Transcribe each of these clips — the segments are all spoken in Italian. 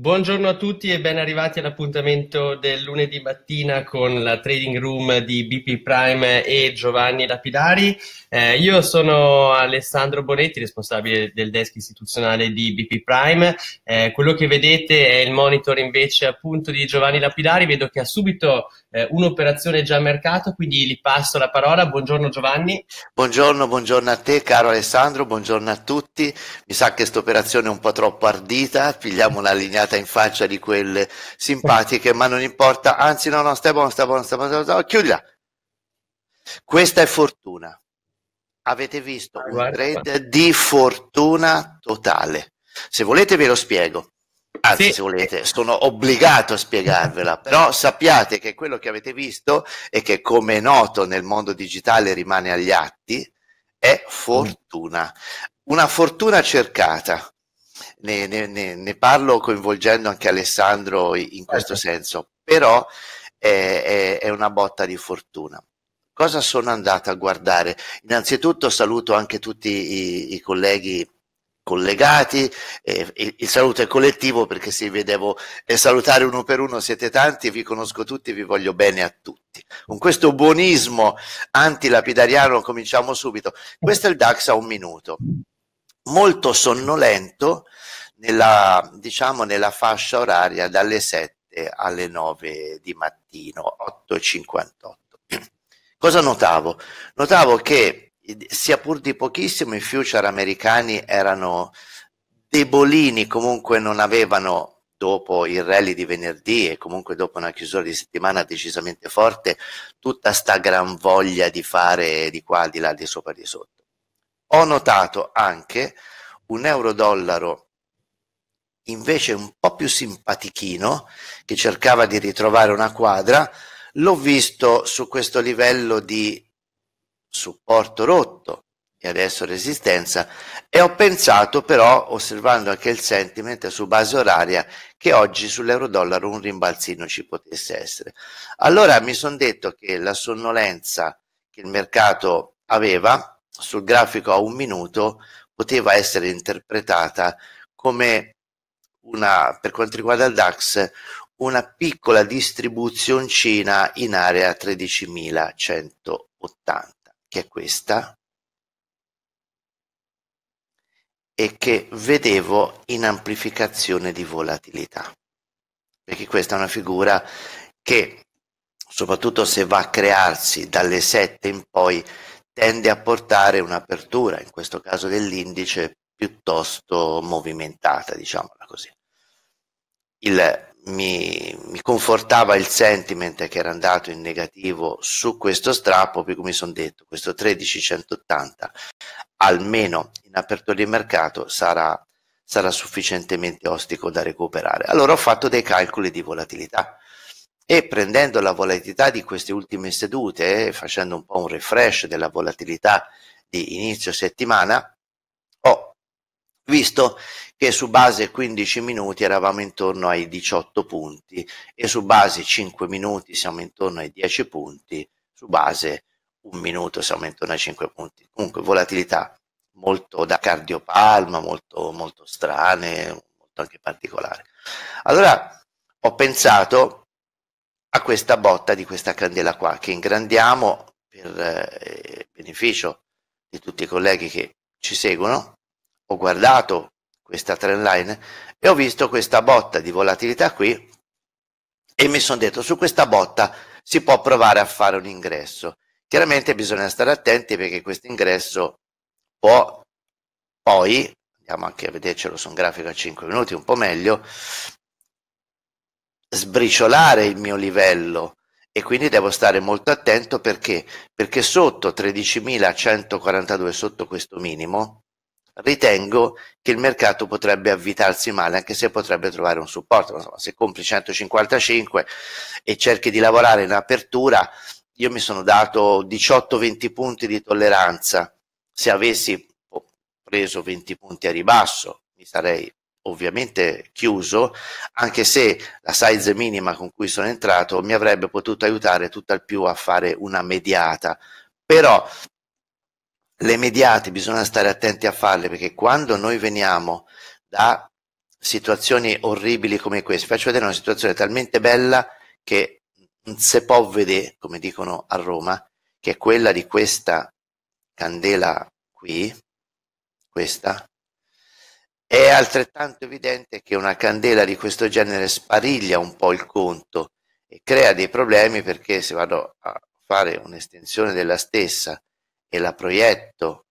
Buongiorno a tutti e ben arrivati all'appuntamento del lunedì mattina con la trading room di BP Prime e Giovanni Lapidari. Eh, io sono Alessandro Bonetti, responsabile del desk istituzionale di BP Prime. Eh, quello che vedete è il monitor invece appunto di Giovanni Lapidari. Vedo che ha subito eh, un'operazione già a mercato, quindi gli passo la parola. Buongiorno Giovanni. Buongiorno, buongiorno a te caro Alessandro, buongiorno a tutti. Mi sa che questa operazione è un po' troppo ardita, pigliamo una lineata scagliata in faccia di quelle simpatiche, ma non importa, anzi no, no, stai buono, stai buono, stai buono, stai buono. chiudila. Questa è fortuna. Avete visto ah, un trade di fortuna totale. Se volete ve lo spiego. Anzi, sì. se volete, sono obbligato a spiegarvela, però sappiate che quello che avete visto e che come è noto nel mondo digitale rimane agli atti è fortuna. Una fortuna cercata, ne, ne, ne, parlo coinvolgendo anche Alessandro in questo certo. senso, però è, è, è una botta di fortuna cosa sono andato a guardare? Innanzitutto saluto anche tutti i, i colleghi collegati, eh, il, il, saluto è collettivo perché se vi devo eh, salutare uno per uno siete tanti, vi conosco tutti, vi voglio bene a tutti. Con questo buonismo antilapidariano cominciamo subito. Questo è il DAX a un minuto, molto sonnolento, nella, diciamo, nella fascia oraria dalle 7 alle 9 di mattino, 8.58. Cosa notavo? Notavo che sia pur di pochissimo i future americani erano debolini, comunque non avevano dopo il rally di venerdì e comunque dopo una chiusura di settimana decisamente forte, tutta sta gran voglia di fare di qua, di là, di sopra, di sotto. Ho notato anche un euro-dollaro invece un po' più simpatichino, che cercava di ritrovare una quadra, l'ho visto su questo livello di supporto rotto e adesso resistenza e ho pensato però, osservando anche il sentiment su base oraria, che oggi sull'euro-dollaro un rimbalzino ci potesse essere. Allora mi sono detto che la sonnolenza che il mercato aveva sul grafico a un minuto poteva essere interpretata come una, per quanto riguarda il DAX, una piccola distribuzioncina in area 13.180, che è questa, e che vedevo in amplificazione di volatilità, perché questa è una figura che, soprattutto se va a crearsi dalle 7 in poi, tende a portare un'apertura, in questo caso dell'indice, piuttosto movimentata, diciamola così. Il, mi, mi, confortava il sentiment che era andato in negativo su questo strappo, per cui mi sono detto questo 13180 almeno in apertura di mercato sarà, sarà sufficientemente ostico da recuperare. Allora ho fatto dei calcoli di volatilità e prendendo la volatilità di queste ultime sedute, facendo un po' un refresh della volatilità di inizio settimana, visto che su base 15 minuti eravamo intorno ai 18 punti e su base 5 minuti siamo intorno ai 10 punti, su base un minuto siamo intorno ai 5 punti. Comunque volatilità molto da cardiopalma, molto, molto strane, molto anche particolari. Allora ho pensato a questa botta di questa candela qua che ingrandiamo per eh, beneficio di tutti i colleghi che ci seguono ho guardato questa trend line e ho visto questa botta di volatilità qui e mi sono detto su questa botta si può provare a fare un ingresso. Chiaramente bisogna stare attenti perché questo ingresso può poi, andiamo anche a vedercelo su un grafico a 5 minuti un po' meglio, sbriciolare il mio livello e quindi devo stare molto attento perché, perché sotto 13.142 sotto questo minimo ritengo che il mercato potrebbe avvitarsi male, anche se potrebbe trovare un supporto. Insomma, se compri 155 e cerchi di lavorare in apertura, io mi sono dato 18-20 punti di tolleranza. Se avessi boh, preso 20 punti a ribasso, mi sarei ovviamente chiuso, anche se la size minima con cui sono entrato mi avrebbe potuto aiutare tutt'al più a fare una mediata. Però le mediate bisogna stare attenti a farle perché quando noi veniamo da situazioni orribili come queste, faccio vedere una situazione talmente bella che non si può vedere, come dicono a Roma, che è quella di questa candela qui, questa, è altrettanto evidente che una candela di questo genere spariglia un po' il conto e crea dei problemi perché se vado a fare un'estensione della stessa e la proietto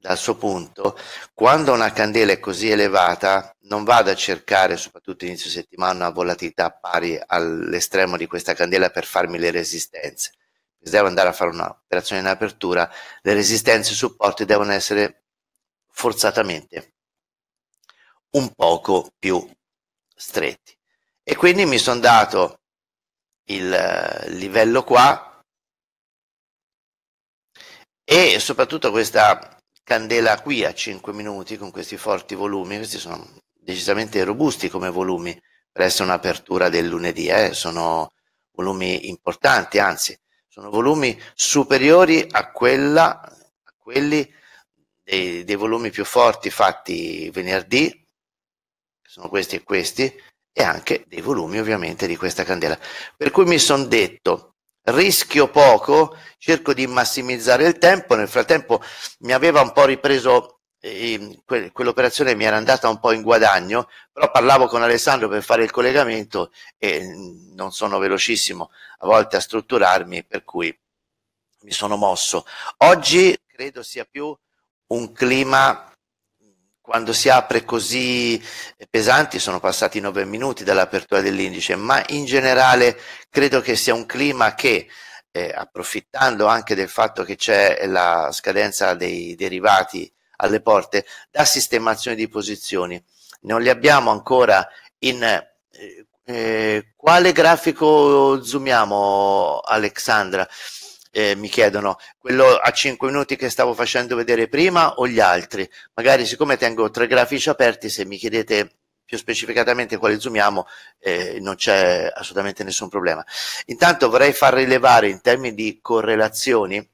dal suo punto, quando una candela è così elevata, non vado a cercare, soprattutto inizio settimana, una volatilità pari all'estremo di questa candela per farmi le resistenze. Se devo andare a fare un'operazione in apertura, le resistenze e i supporti devono essere forzatamente un poco più stretti. E quindi mi sono dato il eh, livello qua e soprattutto questa candela qui a 5 minuti con questi forti volumi, questi sono decisamente robusti come volumi per essere un'apertura del lunedì, eh? sono volumi importanti, anzi sono volumi superiori a, quella, a quelli dei, dei volumi più forti fatti venerdì, sono questi e questi, e anche dei volumi ovviamente di questa candela. Per cui mi sono detto, rischio poco, cerco di massimizzare il tempo, nel frattempo mi aveva un po' ripreso ehm, quell'operazione mi era andata un po' in guadagno, però parlavo con Alessandro per fare il collegamento e mm, non sono velocissimo a volte a strutturarmi, per cui mi sono mosso. Oggi credo sia più un clima quando si apre così pesanti sono passati nove minuti dall'apertura dell'indice, ma in generale credo che sia un clima che, eh, approfittando anche del fatto che c'è la scadenza dei derivati alle porte, dà sistemazione di posizioni. Non li abbiamo ancora in... Eh, eh quale grafico zoomiamo Alexandra? eh, mi chiedono quello a 5 minuti che stavo facendo vedere prima o gli altri. Magari siccome tengo tre grafici aperti, se mi chiedete più specificatamente quali zoomiamo, eh, non c'è assolutamente nessun problema. Intanto vorrei far rilevare in termini di correlazioni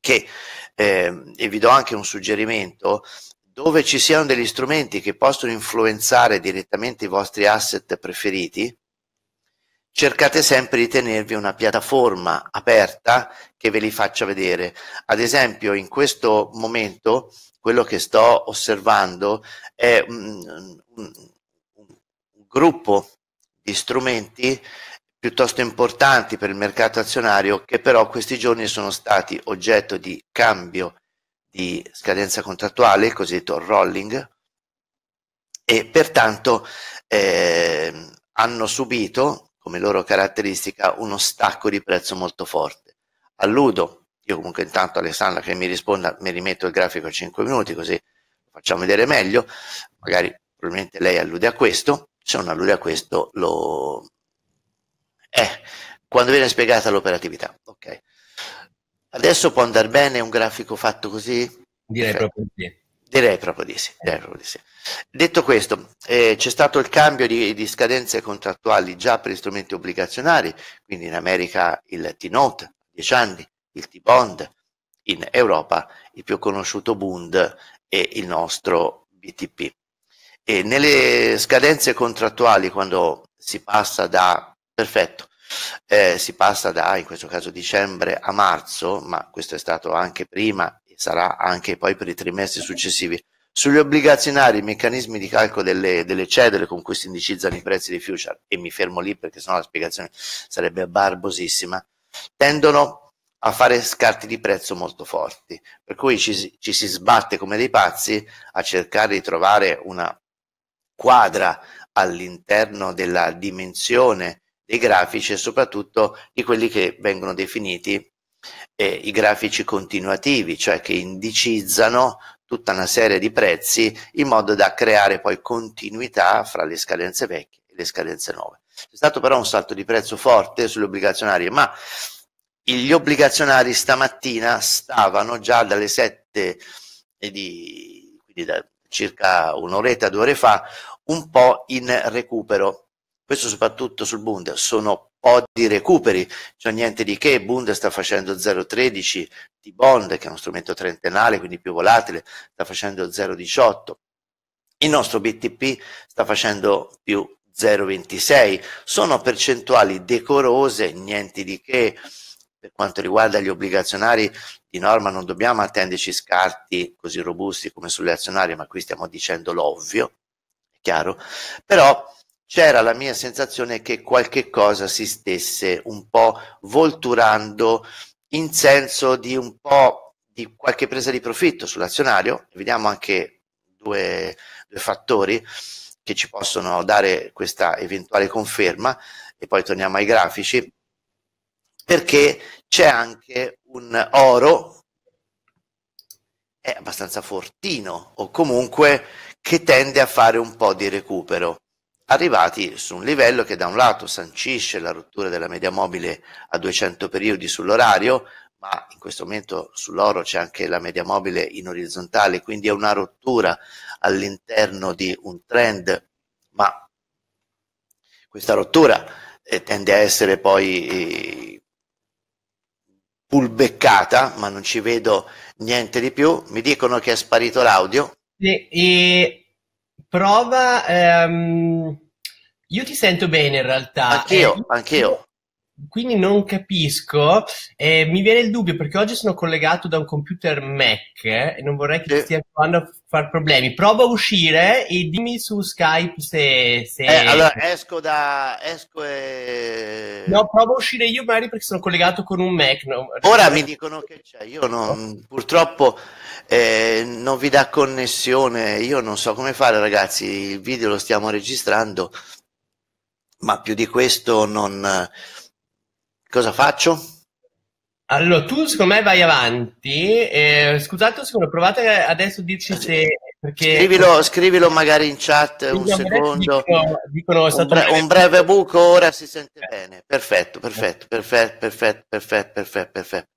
che, eh, e vi do anche un suggerimento, dove ci siano degli strumenti che possono influenzare direttamente i vostri asset preferiti, cercate sempre di tenervi una piattaforma aperta che ve li faccia vedere. Ad esempio, in questo momento quello che sto osservando è un, un, un gruppo di strumenti piuttosto importanti per il mercato azionario che però questi giorni sono stati oggetto di cambio di scadenza contrattuale, il cosiddetto rolling, e pertanto eh, hanno subito come loro caratteristica uno stacco di prezzo molto forte. Alludo, io comunque intanto Alessandra che mi risponda, mi rimetto il grafico a 5 minuti così facciamo vedere meglio, magari probabilmente lei allude a questo, se non allude a questo lo... Eh, quando viene spiegata l'operatività, ok. Adesso può andare bene un grafico fatto così? Direi Perfetto. proprio sì. Direi proprio di sì. Proprio di sì. Detto questo, eh, c'è stato il cambio di, di, scadenze contrattuali già per gli strumenti obbligazionari, quindi in America il T-Note, 10 anni, il T-Bond, in Europa il più conosciuto Bund e il nostro BTP. E nelle scadenze contrattuali, quando si passa da, perfetto, eh, si passa da, in questo caso dicembre a marzo, ma questo è stato anche prima sarà anche poi per i trimestri successivi. Sugli obbligazionari, i meccanismi di calcolo delle, delle cedole con cui si indicizzano i prezzi dei future, e mi fermo lì perché sennò la spiegazione sarebbe barbosissima, tendono a fare scarti di prezzo molto forti, per cui ci, ci si sbatte come dei pazzi a cercare di trovare una quadra all'interno della dimensione dei grafici e soprattutto di quelli che vengono definiti e i grafici continuativi, cioè che indicizzano tutta una serie di prezzi in modo da creare poi continuità fra le scadenze vecchie e le scadenze nuove. C'è stato però un salto di prezzo forte sulle obbligazionarie, ma gli obbligazionari stamattina stavano già dalle 7 di, quindi da circa un'oretta, due ore fa, un po' in recupero questo soprattutto sul Bund, sono pochi recuperi, cioè niente di che, Bund sta facendo 0,13, T-Bond che è uno strumento trentennale, quindi più volatile, sta facendo 0,18, il nostro BTP sta facendo più 0,26, sono percentuali decorose, niente di che, per quanto riguarda gli obbligazionari di norma non dobbiamo attenderci scarti così robusti come sulle azionarie, ma qui stiamo dicendo l'ovvio, è chiaro, però c'era la mia sensazione che qualche cosa si stesse un po' volturando in senso di un po' di qualche presa di profitto sull'azionario. Vediamo anche due, due fattori che ci possono dare questa eventuale conferma e poi torniamo ai grafici perché c'è anche un oro è abbastanza fortino o comunque che tende a fare un po' di recupero arrivati su un livello che da un lato sancisce la rottura della media mobile a 200 periodi sull'orario, ma in questo momento sull'oro c'è anche la media mobile in orizzontale, quindi è una rottura all'interno di un trend, ma questa rottura eh, tende a essere poi eh, pulbeccata, ma non ci vedo niente di più. Mi dicono che è sparito l'audio. Sì, e Prova... Ehm, io ti sento bene in realtà. Anch'io, eh, anch'io quindi non capisco, eh, mi viene il dubbio perché oggi sono collegato da un computer Mac e non vorrei che eh. stia provando a far problemi. Prova a uscire e dimmi su Skype se... se... Eh, allora esco da... Esco e... No, provo a uscire io magari perché sono collegato con un Mac. No? Ora eh. mi dicono che c'è, io non, purtroppo eh, non vi dà connessione, io non so come fare ragazzi, il video lo stiamo registrando, ma più di questo non Cosa faccio? Allora, tu secondo me vai avanti. Eh, scusate un secondo, provate adesso a dirci se... Perché... Scrivilo, scrivilo, magari in chat un secondo. Dicono, dicono un, bre- un, breve buco, ora si sente bene. Perfetto, perfetto, perfetto, perfetto, perfetto, perfetto, perfetto.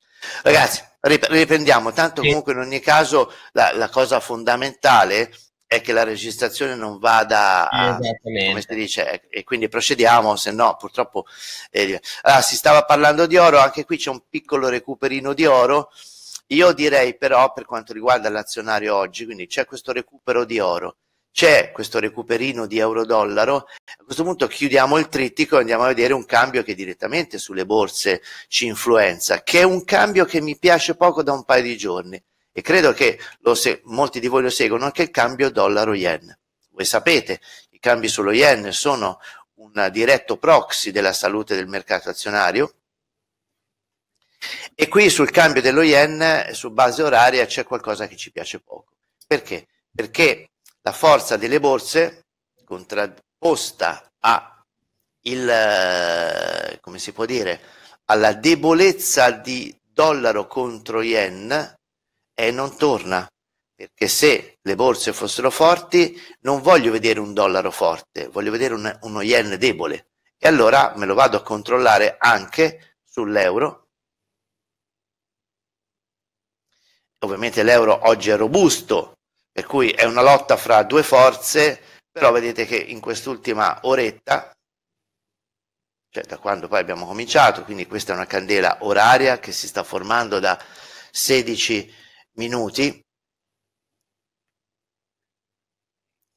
Ragazzi, riprendiamo. Tanto comunque in ogni caso la, la cosa fondamentale è che la registrazione non vada a, come si dice e quindi procediamo se no purtroppo eh, allora, ah, si stava parlando di oro anche qui c'è un piccolo recuperino di oro io direi però per quanto riguarda l'azionario oggi quindi c'è questo recupero di oro c'è questo recuperino di euro-dollaro, a questo punto chiudiamo il trittico e andiamo a vedere un cambio che direttamente sulle borse ci influenza, che è un cambio che mi piace poco da un paio di giorni e credo che lo, molti di voi lo seguono, anche il cambio dollaro-yen. Voi sapete, i cambi sullo yen sono un diretto proxy della salute del mercato azionario e qui sul cambio dello yen su base oraria c'è qualcosa che ci piace poco. Perché? Perché la forza delle borse contrapposta a il, come si può dire, alla debolezza di dollaro contro yen, e non torna. Perché se le borse fossero forti, non voglio vedere un dollaro forte, voglio vedere un, uno yen debole. E allora me lo vado a controllare anche sull'euro. Ovviamente l'euro oggi è robusto, per cui è una lotta fra due forze, però vedete che in quest'ultima oretta cioè da quando poi abbiamo cominciato, quindi questa è una candela oraria che si sta formando da 16 minuti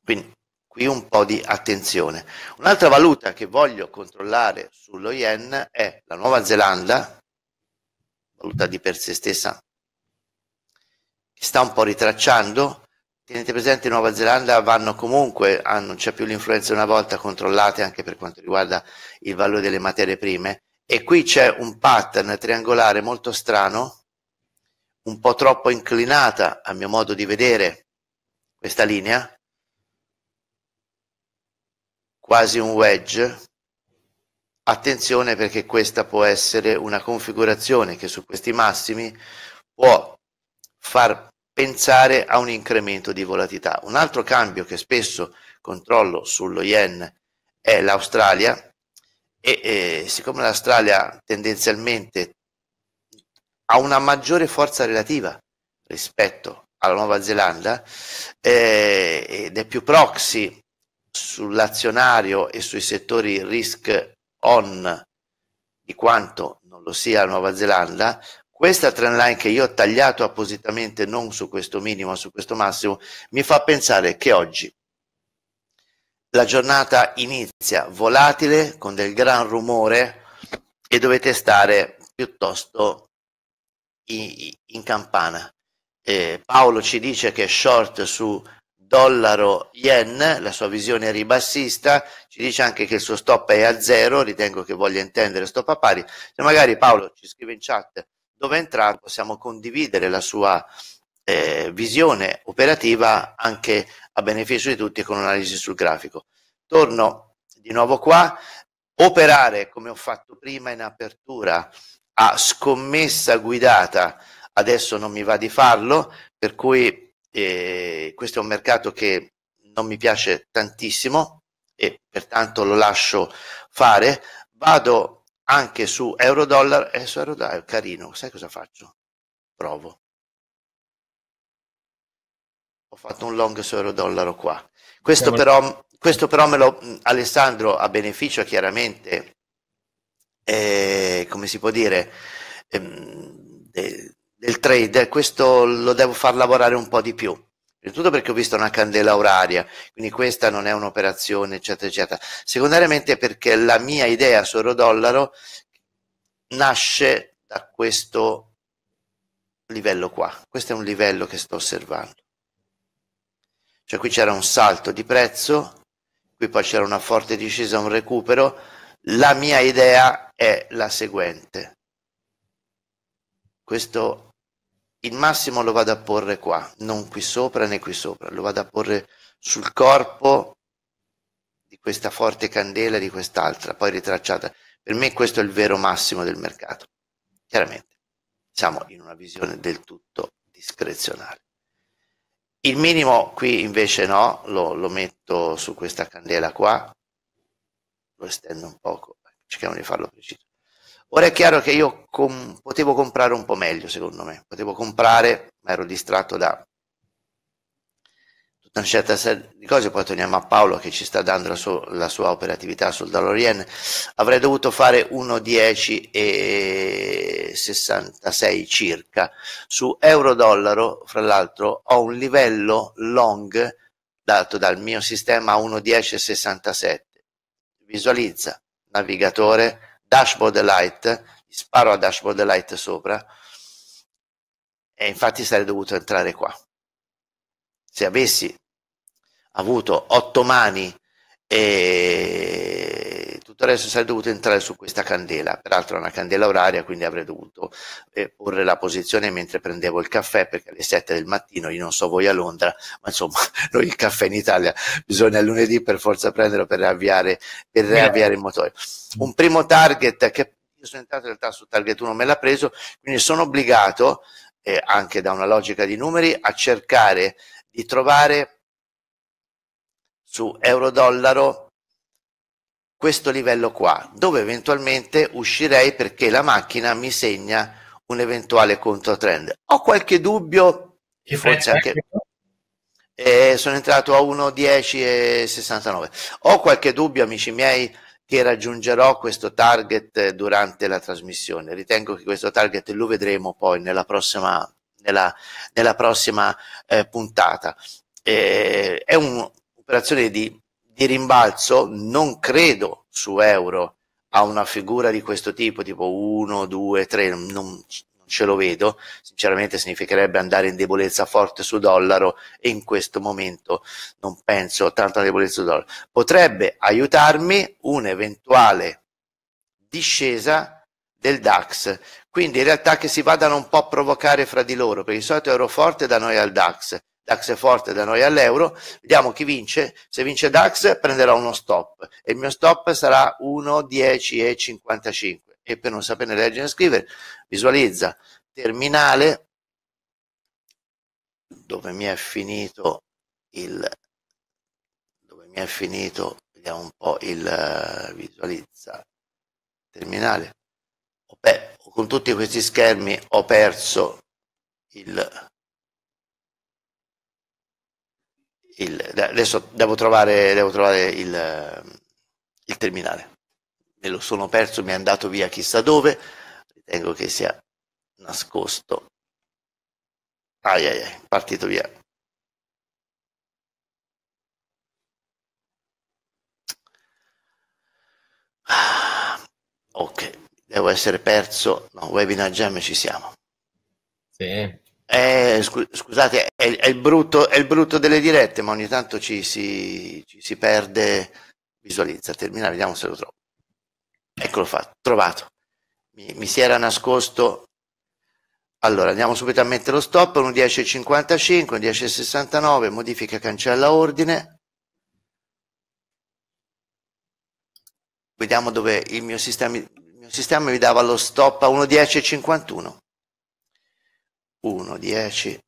quindi qui un po' di attenzione un'altra valuta che voglio controllare sullo yen è la Nuova Zelanda valuta di per sé stessa che sta un po' ritracciando tenete presente Nuova Zelanda vanno comunque ah, non c'è più l'influenza una volta controllate anche per quanto riguarda il valore delle materie prime e qui c'è un pattern triangolare molto strano un po' troppo inclinata, a mio modo di vedere, questa linea, quasi un wedge. Attenzione perché questa può essere una configurazione che su questi massimi può far pensare a un incremento di volatilità. Un altro cambio che spesso controllo sullo yen è l'Australia e, e eh, siccome l'Australia tendenzialmente ha una maggiore forza relativa rispetto alla Nuova Zelanda eh, ed è più proxy sull'azionario e sui settori risk on di quanto non lo sia la Nuova Zelanda, questa trend line che io ho tagliato appositamente non su questo minimo, ma su questo massimo, mi fa pensare che oggi la giornata inizia volatile con del gran rumore e dovete stare piuttosto in, in campana. Eh, Paolo ci dice che è short su dollaro yen, la sua visione è ribassista, ci dice anche che il suo stop è a zero, ritengo che voglia intendere stop a pari. Se magari Paolo ci scrive in chat dove è entrato, possiamo condividere la sua eh, visione operativa anche a beneficio di tutti con un'analisi sul grafico. Torno di nuovo qua, operare come ho fatto prima in apertura a scommessa guidata, adesso non mi va di farlo, per cui eh, questo è un mercato che non mi piace tantissimo e pertanto lo lascio fare. Vado anche su euro dollaro e eh, su euro dollaro, carino, sai cosa faccio? Provo. Ho fatto un long su euro dollaro qua. Questo però, questo però me lo, Alessandro, a beneficio chiaramente eh, come si può dire, ehm, de, del trader, questo lo devo far lavorare un po' di più. Innanzitutto perché ho visto una candela oraria, quindi questa non è un'operazione, eccetera, eccetera. Secondariamente perché la mia idea su euro-dollaro nasce da questo livello qua. Questo è un livello che sto osservando. Cioè qui c'era un salto di prezzo, qui poi c'era una forte discesa, un recupero, la mia idea è la seguente. Questo il massimo lo vado a porre qua, non qui sopra né qui sopra, lo vado a porre sul corpo di questa forte candela e di quest'altra, poi ritracciata. Per me questo è il vero massimo del mercato. Chiaramente siamo in una visione del tutto discrezionale. Il minimo qui invece no, lo, lo metto su questa candela qua, estendo un poco, cerchiamo di farlo preciso. Ora è chiaro che io com- potevo comprare un po' meglio, secondo me, potevo comprare, ma ero distratto da tutta una certa serie di cose, poi torniamo a Paolo che ci sta dando la, sua, la sua operatività sul DeLorean, avrei dovuto fare 1,10 e 66 circa. Su euro-dollaro, fra l'altro, ho un livello long dato dal mio sistema a 1,10 e 67 visualizza navigatore, dashboard light, sparo a dashboard light sopra e infatti sarei dovuto entrare qua. Se avessi avuto otto mani e adesso sarei dovuto entrare su questa candela, peraltro è una candela oraria, quindi avrei dovuto eh, porre la posizione mentre prendevo il caffè, perché alle 7 del mattino, io non so voi a Londra, ma insomma, noi il caffè in Italia bisogna lunedì per forza prenderlo per riavviare, per riavviare il motore. Un primo target che io sono entrato in realtà su target 1 me l'ha preso, quindi sono obbligato, eh, anche da una logica di numeri, a cercare di trovare su euro-dollaro questo livello qua, dove eventualmente uscirei perché la macchina mi segna un eventuale controtrend. Ho qualche dubbio, che forse anche... Eh, sono entrato a 1,10 e 69 Ho qualche dubbio, amici miei, che raggiungerò questo target eh, durante la trasmissione. Ritengo che questo target lo vedremo poi nella prossima, nella, nella prossima eh, puntata. Eh, è un'operazione di di rimbalzo non credo su euro a una figura di questo tipo, tipo 1, 2, 3, non, ce lo vedo, sinceramente significherebbe andare in debolezza forte su dollaro e in questo momento non penso tanto a debolezza su dollaro. Potrebbe aiutarmi un'eventuale discesa del DAX, quindi in realtà che si vadano un po' a provocare fra di loro, perché di solito euro forte da noi al DAX, DAX è forte da noi all'euro, vediamo chi vince, se vince DAX prenderò uno stop e il mio stop sarà 1,10,55 e per non sapere leggere e scrivere visualizza terminale dove mi è finito il dove mi è finito vediamo un po' il visualizza terminale Beh, con tutti questi schermi ho perso il il, adesso devo trovare, devo trovare il, il, terminale. Me lo sono perso, mi è andato via chissà dove. Ritengo che sia nascosto. Ai ai ai, partito via. Ah, ok, devo essere perso. No, webinar jam ci siamo. Sì. Eh, scu- scusate, è, è, il brutto, è, il brutto, delle dirette, ma ogni tanto ci si, ci si perde. Visualizza, termina, vediamo se lo trovo. Eccolo fatto, trovato. Mi, mi si era nascosto. Allora, andiamo subito a mettere lo stop, 1.10.55, 1.10.69, modifica, cancella ordine. Vediamo dove il mio sistema, il mio sistema mi dava lo stop a 1.10.51. 1, 10.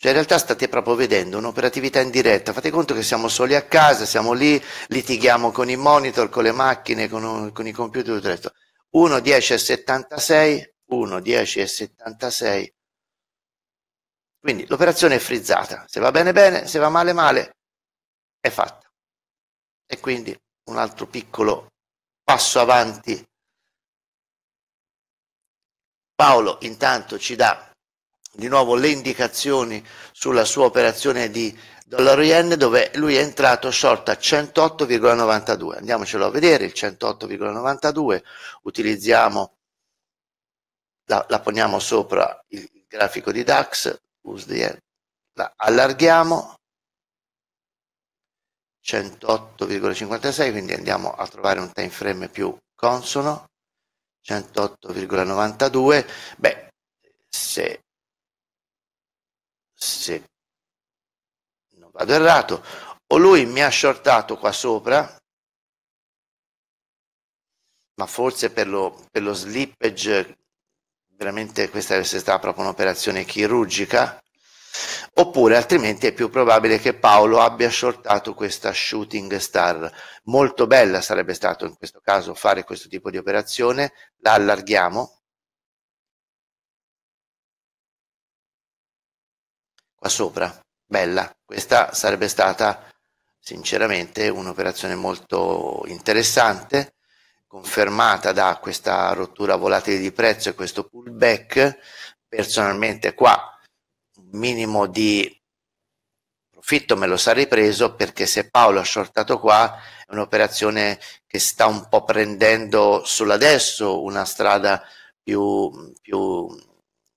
Cioè in realtà state proprio vedendo un'operatività in diretta, fate conto che siamo soli a casa, siamo lì, litighiamo con i monitor, con le macchine, con, con i computer, tutto il resto. 1, 10 e 76, 1, 10 e 76. Quindi l'operazione è frizzata, se va bene bene, se va male male, è fatta. E quindi un altro piccolo passo avanti Paolo intanto ci dà di nuovo le indicazioni sulla sua operazione di dollaro yen dove lui è entrato short a 108,92 andiamocelo a vedere il 108,92 utilizziamo la, la, poniamo sopra il grafico di DAX la allarghiamo 108,56 quindi andiamo a trovare un time frame più consono 108,92, beh, se, se non vado errato, o lui mi ha shortato qua sopra, ma forse per lo, per lo slippage, veramente questa è stata proprio un'operazione chirurgica, Oppure altrimenti è più probabile che Paolo abbia shortato questa shooting star. Molto bella sarebbe stato in questo caso fare questo tipo di operazione, la allarghiamo. Qua sopra, bella. Questa sarebbe stata sinceramente un'operazione molto interessante, confermata da questa rottura volatile di prezzo e questo pullback. Personalmente qua minimo di profitto me lo sarei preso perché se Paolo ha shortato qua è un'operazione che sta un po' prendendo sull'adesso una strada più, più,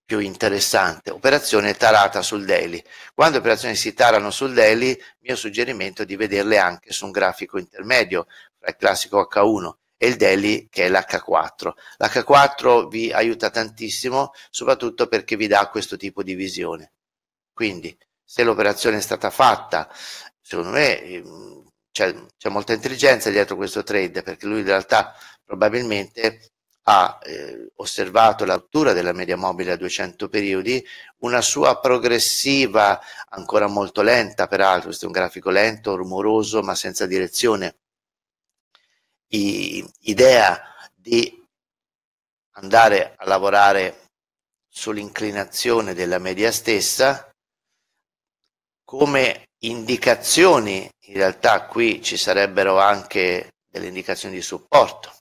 più, interessante. Operazione tarata sul daily. Quando le operazioni si tarano sul daily, mio suggerimento è di vederle anche su un grafico intermedio, tra il classico H1 e il daily che è l'H4. L'H4 vi aiuta tantissimo, soprattutto perché vi dà questo tipo di visione. Quindi se l'operazione è stata fatta, secondo me ehm, c'è, molta intelligenza dietro questo trade perché lui in realtà probabilmente ha eh, osservato l'altura della media mobile a 200 periodi, una sua progressiva, ancora molto lenta peraltro, questo è un grafico lento, rumoroso ma senza direzione, I, idea di andare a lavorare sull'inclinazione della media stessa come indicazioni, in realtà qui ci sarebbero anche delle indicazioni di supporto.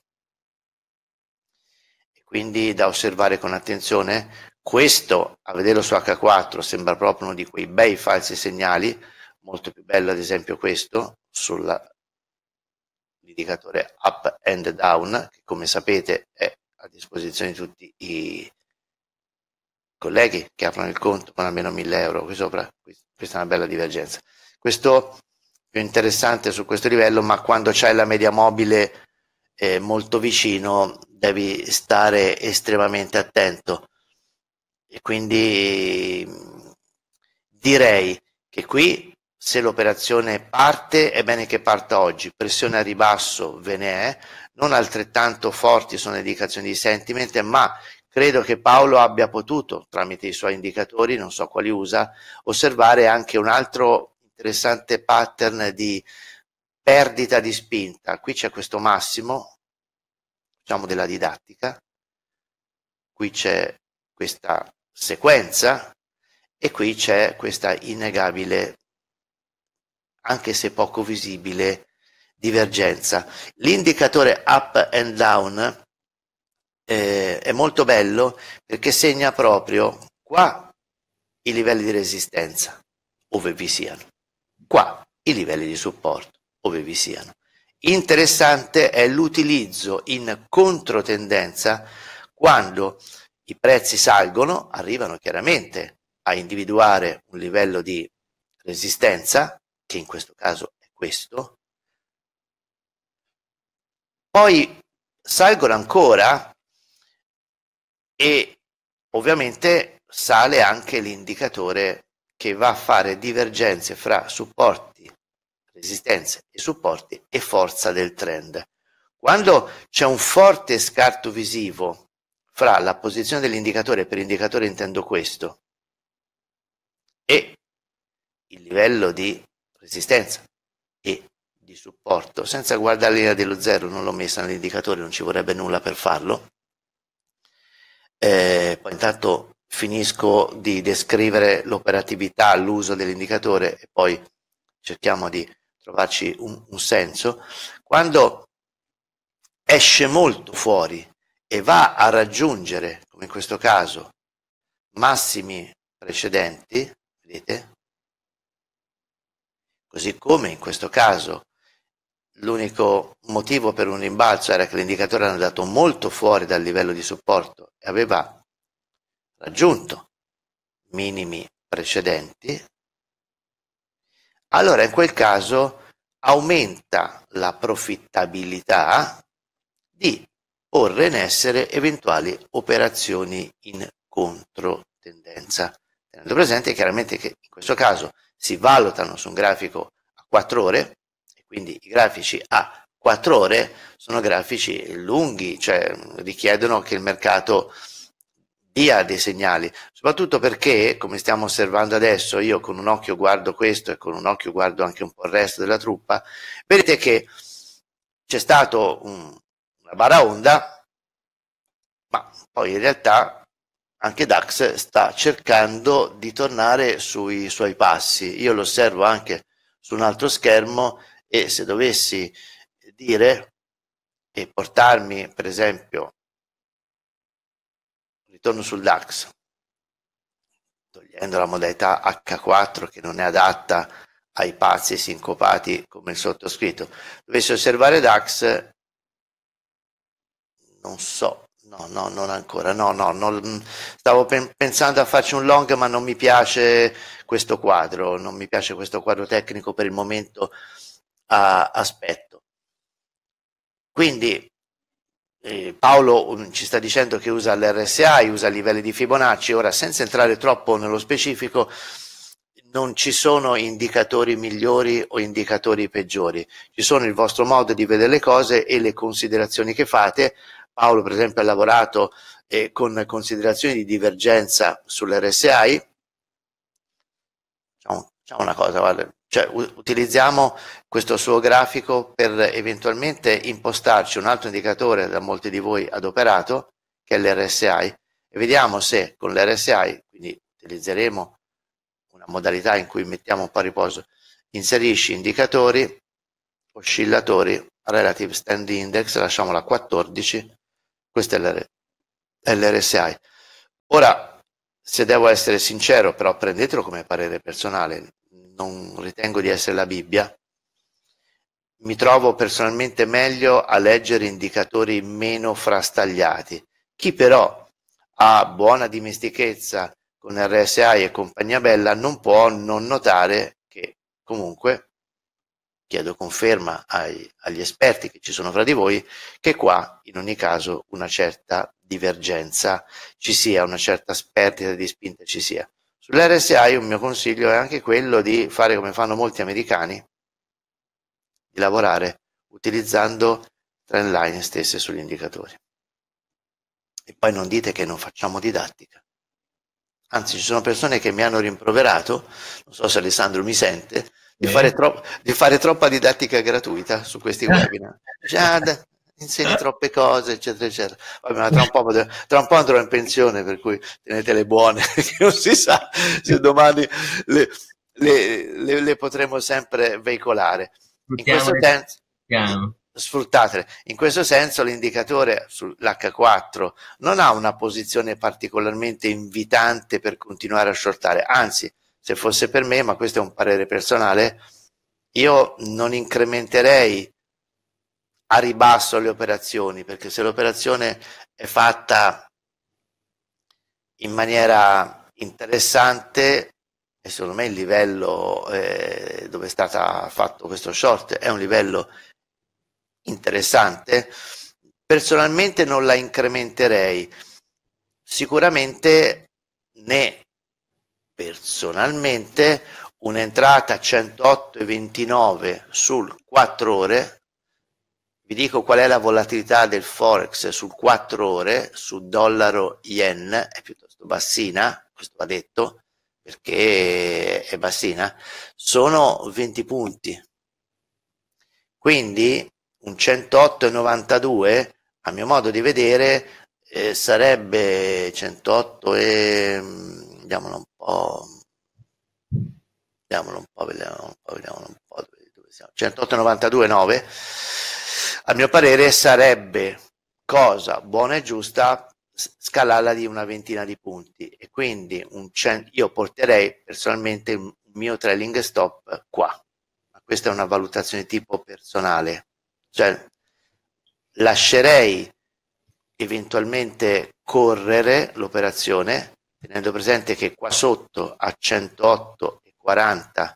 Quindi da osservare con attenzione, questo a vederlo su H4 sembra proprio uno di quei bei falsi segnali, molto più bello ad esempio questo sull'indicatore up and down, che come sapete è a disposizione di tutti i colleghi che aprono il conto con almeno 1000 euro qui sopra, questa è una bella divergenza. Questo è interessante su questo livello, ma quando c'è la media mobile eh, molto vicino devi stare estremamente attento. E quindi direi che qui se l'operazione parte è bene che parta oggi, pressione a ribasso ve ne è, non altrettanto forti sono le indicazioni di sentiment, ma Credo che Paolo abbia potuto, tramite i suoi indicatori, non so quali usa, osservare anche un altro interessante pattern di perdita di spinta. Qui c'è questo massimo, diciamo, della didattica, qui c'è questa sequenza e qui c'è questa innegabile, anche se poco visibile, divergenza. L'indicatore up and down eh, è molto bello perché segna proprio qua i livelli di resistenza, ove vi siano, qua i livelli di supporto, ove vi siano. Interessante è l'utilizzo in controtendenza quando i prezzi salgono, arrivano chiaramente a individuare un livello di resistenza, che in questo caso è questo, poi salgono ancora e ovviamente sale anche l'indicatore che va a fare divergenze fra supporti, resistenze e supporti e forza del trend. Quando c'è un forte scarto visivo fra la posizione dell'indicatore, per indicatore intendo questo, e il livello di resistenza e di supporto, senza guardare la linea dello zero, non l'ho messa nell'indicatore, non ci vorrebbe nulla per farlo, eh, poi intanto finisco di descrivere l'operatività, l'uso dell'indicatore e poi cerchiamo di trovarci un, un senso. Quando esce molto fuori e va a raggiungere, come in questo caso, massimi precedenti, vedete? Così come in questo caso L'unico motivo per un rimbalzo era che l'indicatore era andato molto fuori dal livello di supporto e aveva raggiunto minimi precedenti. Allora in quel caso aumenta la profittabilità di porre in essere eventuali operazioni in controtendenza. Tenendo presente chiaramente che in questo caso si valutano su un grafico a 4 ore quindi i grafici a 4 ore sono grafici lunghi, cioè richiedono che il mercato dia dei segnali, soprattutto perché, come stiamo osservando adesso, io con un occhio guardo questo e con un occhio guardo anche un po' il resto della truppa, vedete che c'è stata un, una baraonda, ma poi in realtà anche DAX sta cercando di tornare sui suoi passi. Io lo osservo anche su un altro schermo e se dovessi dire e portarmi per esempio ritorno sul DAX togliendo la modalità H4 che non è adatta ai pazzi sincopati come il sottoscritto dovessi osservare DAX non so no no non ancora no no non, stavo pen- pensando a farci un long ma non mi piace questo quadro non mi piace questo quadro tecnico per il momento a, aspetto. Quindi eh, Paolo um, ci sta dicendo che usa l'RSI, usa livelli di Fibonacci, ora senza entrare troppo nello specifico, non ci sono indicatori migliori o indicatori peggiori, ci sono il vostro modo di vedere le cose e le considerazioni che fate. Paolo, per esempio, ha lavorato eh, con considerazioni di divergenza sull'RSI. Diciamo, diciamo, una cosa, guarda, cioè, utilizziamo questo suo grafico per eventualmente impostarci un altro indicatore da molti di voi adoperato, che è l'RSI, e vediamo se con l'RSI, quindi utilizzeremo una modalità in cui mettiamo un po' a riposo, inserisci indicatori, oscillatori, relative stand index, lasciamola 14, questo è l'RSI. Ora, se devo essere sincero, però prendetelo come parere personale, non ritengo di essere la Bibbia, mi trovo personalmente meglio a leggere indicatori meno frastagliati. Chi però ha buona dimestichezza con RSI e compagnia bella non può non notare che comunque chiedo conferma ai, agli esperti che ci sono fra di voi che qua in ogni caso una certa divergenza ci sia, una certa perdita di spinta ci sia. Sull'RSI un mio consiglio è anche quello di fare come fanno molti americani, di lavorare utilizzando trend line stesse sugli indicatori. E poi non dite che non facciamo didattica. Anzi, ci sono persone che mi hanno rimproverato, non so se Alessandro mi sente, di fare, troppa, di fare, troppa didattica gratuita su questi webinar. Già, insegni eh? troppe cose, eccetera, eccetera. Vabbè, tra, un tra, un po', andrò in pensione, per cui tenetele buone, non si sa se domani le, le, le, le potremo sempre veicolare. In questo senso, sfruttatele. In questo senso l'indicatore sull'H4 non ha una posizione particolarmente invitante per continuare a shortare, anzi, se fosse per me, ma questo è un parere personale, io non incrementerei a ribasso le operazioni, perché se l'operazione è fatta in maniera interessante, e secondo me il livello eh, dove è stato fatto questo short è un livello interessante, personalmente non la incrementerei, sicuramente né personalmente un'entrata 108,29 sul 4 ore vi dico qual è la volatilità del Forex sul 4 ore, su dollaro yen, è piuttosto bassina, questo va detto, perché è bassina, sono 20 punti. Quindi un 108,92, a mio modo di vedere, eh, sarebbe 108 e... vediamolo un po'... Vediamolo un po', vediamolo un po', vediamolo un po' dove siamo. 108,92,9 a mio parere sarebbe cosa buona e giusta scalarla di una ventina di punti e quindi cent- io porterei personalmente il mio trailing stop qua ma questa è una valutazione tipo personale cioè lascerei eventualmente correre l'operazione tenendo presente che qua sotto a 108,40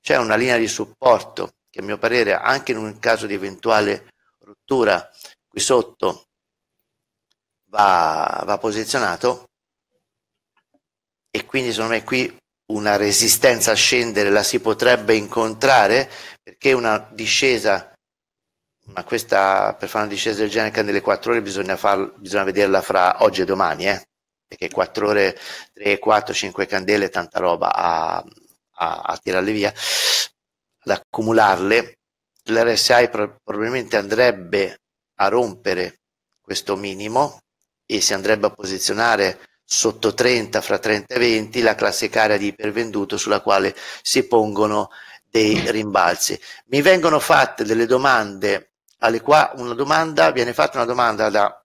c'è una linea di supporto che a mio parere anche in un caso di eventuale struttura qui sotto va, va posizionato e quindi secondo me qui una resistenza a scendere la si potrebbe incontrare perché una discesa ma questa per fare una discesa del genere che nelle 4 ore bisogna, far, bisogna vederla fra oggi e domani eh? perché 4 ore 3, 4, 5 candele tanta roba a, a, a tirarle via ad accumularle l'RSI probabilmente andrebbe a rompere questo minimo e si andrebbe a posizionare sotto 30, fra 30 e 20, la classica area di ipervenduto sulla quale si pongono dei rimbalzi. Mi vengono fatte delle domande, alle qua una domanda, viene fatta una domanda da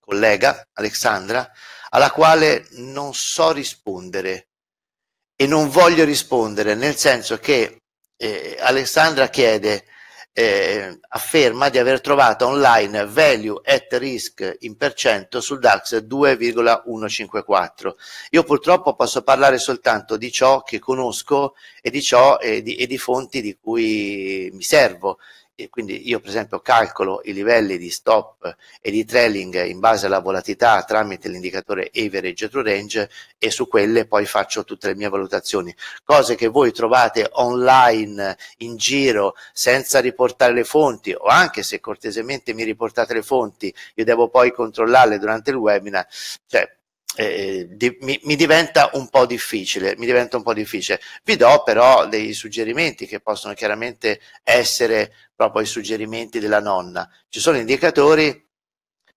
collega Alexandra, alla quale non so rispondere e non voglio rispondere, nel senso che eh, Alessandra chiede, eh, afferma di aver trovato online value at risk in percento sul DAX 2,154. Io purtroppo posso parlare soltanto di ciò che conosco e di ciò e di, e di fonti di cui mi servo quindi io per esempio calcolo i livelli di stop e di trailing in base alla volatilità tramite l'indicatore average true range e su quelle poi faccio tutte le mie valutazioni, cose che voi trovate online in giro senza riportare le fonti o anche se cortesemente mi riportate le fonti io devo poi controllarle durante il webinar, cioè eh, di, mi, mi, diventa un po' difficile, mi diventa un po' difficile. Vi do però dei suggerimenti che possono chiaramente essere proprio i suggerimenti della nonna. Ci sono indicatori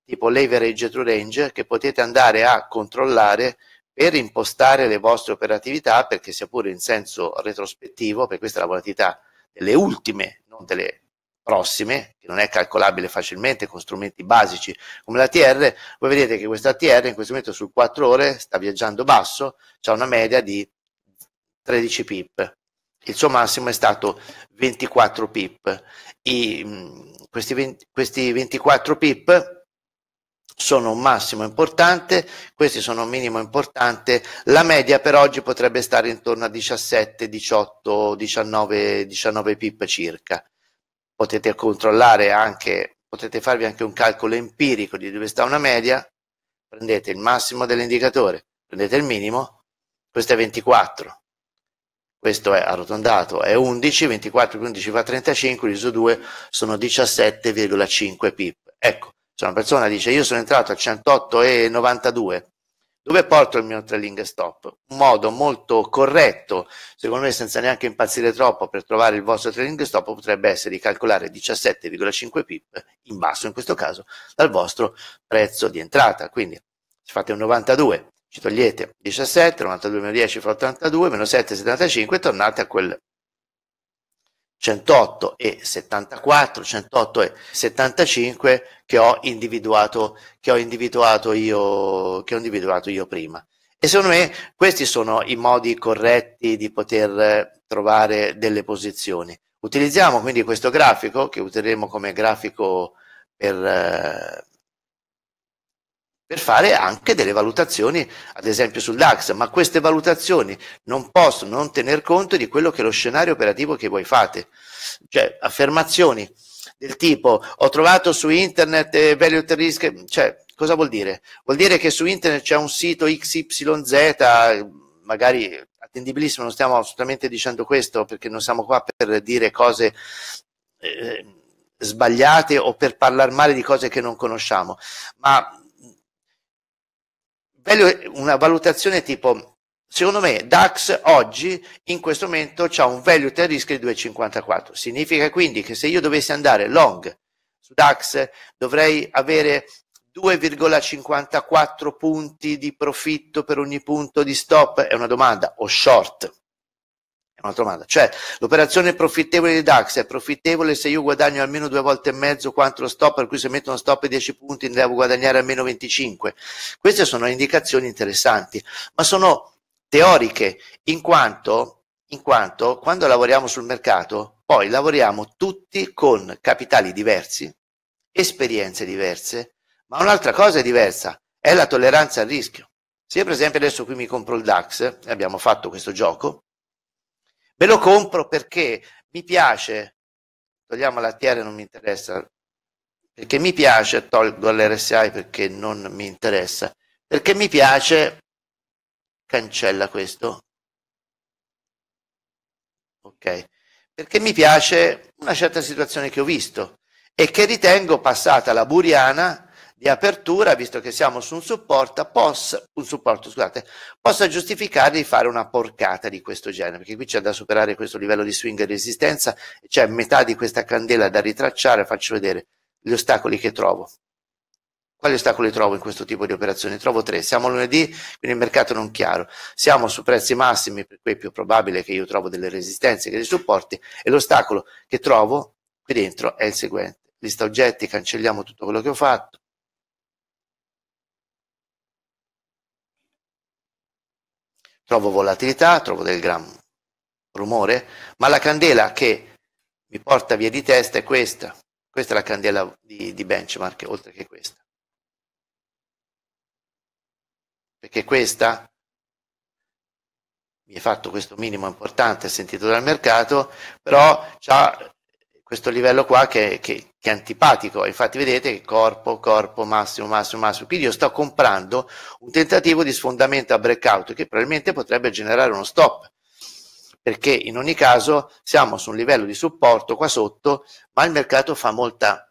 tipo leverage through range che potete andare a controllare per impostare le vostre operatività perché sia pure in senso retrospettivo, perché questa è la volatilità delle ultime, non delle prossime, che non è calcolabile facilmente con strumenti basici come l'ATR, voi vedete che questa ATR in questo momento sul 4 ore sta viaggiando basso, c'è una media di 13 pip. Il suo massimo è stato 24 pip. I, mm, questi, 20, questi 24 pip sono un massimo importante, questi sono un minimo importante, la media per oggi potrebbe stare intorno a 17, 18, 19, 19 pip circa potete controllare anche, potete farvi anche un calcolo empirico di dove sta una media, prendete il massimo dell'indicatore, prendete il minimo, questo è 24, questo è arrotondato, è 11, 24 più 11 fa 35, l'ISO 2 sono 17,5 pip. Ecco, se una persona dice io sono entrato a 108,92 dove porto il mio trailing stop? Un modo molto corretto, secondo me senza neanche impazzire troppo, per trovare il vostro trailing stop potrebbe essere di calcolare 17,5 pip in basso, in questo caso, dal vostro prezzo di entrata. Quindi se fate un 92, ci togliete 17, 92 meno 10 fa 82, meno 7, 75 e tornate a quel 108 e 74, 108 e 75 che ho individuato, che ho individuato, io, che ho individuato io prima. E secondo me questi sono i modi corretti di poter trovare delle posizioni. Utilizziamo quindi questo grafico che useremo come grafico per, eh, per fare anche delle valutazioni, ad esempio sul DAX, ma queste valutazioni non possono non tener conto di quello che è lo scenario operativo che voi fate, cioè affermazioni del tipo ho trovato su internet eh, value at risk, cioè cosa vuol dire? Vuol dire che su internet c'è un sito XYZ, magari attendibilissimo, non stiamo assolutamente dicendo questo perché non siamo qua per dire cose... Eh, sbagliate o per parlare male di cose che non conosciamo, ma meglio una valutazione tipo, secondo me DAX oggi in questo momento ha un value at risk di 2,54, significa quindi che se io dovessi andare long su DAX dovrei avere 2,54 punti di profitto per ogni punto di stop? È una domanda. O short è domanda. Cioè, l'operazione profittevole di DAX è profittevole se io guadagno almeno due volte e mezzo quanto lo stop, per cui se metto uno stop di 10 punti ne devo guadagnare almeno 25. Queste sono indicazioni interessanti, ma sono teoriche, in quanto, in quanto quando lavoriamo sul mercato, poi lavoriamo tutti con capitali diversi, esperienze diverse, ma un'altra cosa è diversa, è la tolleranza al rischio. Se io per esempio adesso qui mi compro il DAX, abbiamo fatto questo gioco, Ve lo compro perché mi piace. Togliamo la TR, non mi interessa. Perché mi piace, tolgo l'RSI perché non mi interessa. Perché mi piace, cancella questo. Ok. Perché mi piace una certa situazione che ho visto e che ritengo passata la buriana di apertura, visto che siamo su un supporto, possa, un supporto scusate, possa giustificare di fare una porcata di questo genere, perché qui c'è da superare questo livello di swing e resistenza, c'è metà di questa candela da ritracciare, faccio vedere gli ostacoli che trovo. Quali ostacoli trovo in questo tipo di operazioni? Trovo tre. Siamo lunedì, quindi il mercato non chiaro. Siamo su prezzi massimi, per cui è più probabile che io trovo delle resistenze che dei supporti. E l'ostacolo che trovo qui dentro è il seguente. Lista oggetti, cancelliamo tutto quello che ho fatto. trovo volatilità, trovo del gran rumore, ma la candela che mi porta via di testa è questa. Questa è la candela di, di benchmark, oltre che questa. Perché questa mi ha fatto questo minimo importante sentito dal mercato, però ha questo livello qua che, che, che è antipatico. Infatti, vedete che corpo, corpo, massimo, massimo, massimo. Quindi io sto comprando un tentativo di sfondamento a breakout che probabilmente potrebbe generare uno stop. Perché in ogni caso siamo su un livello di supporto qua sotto, ma il mercato fa molta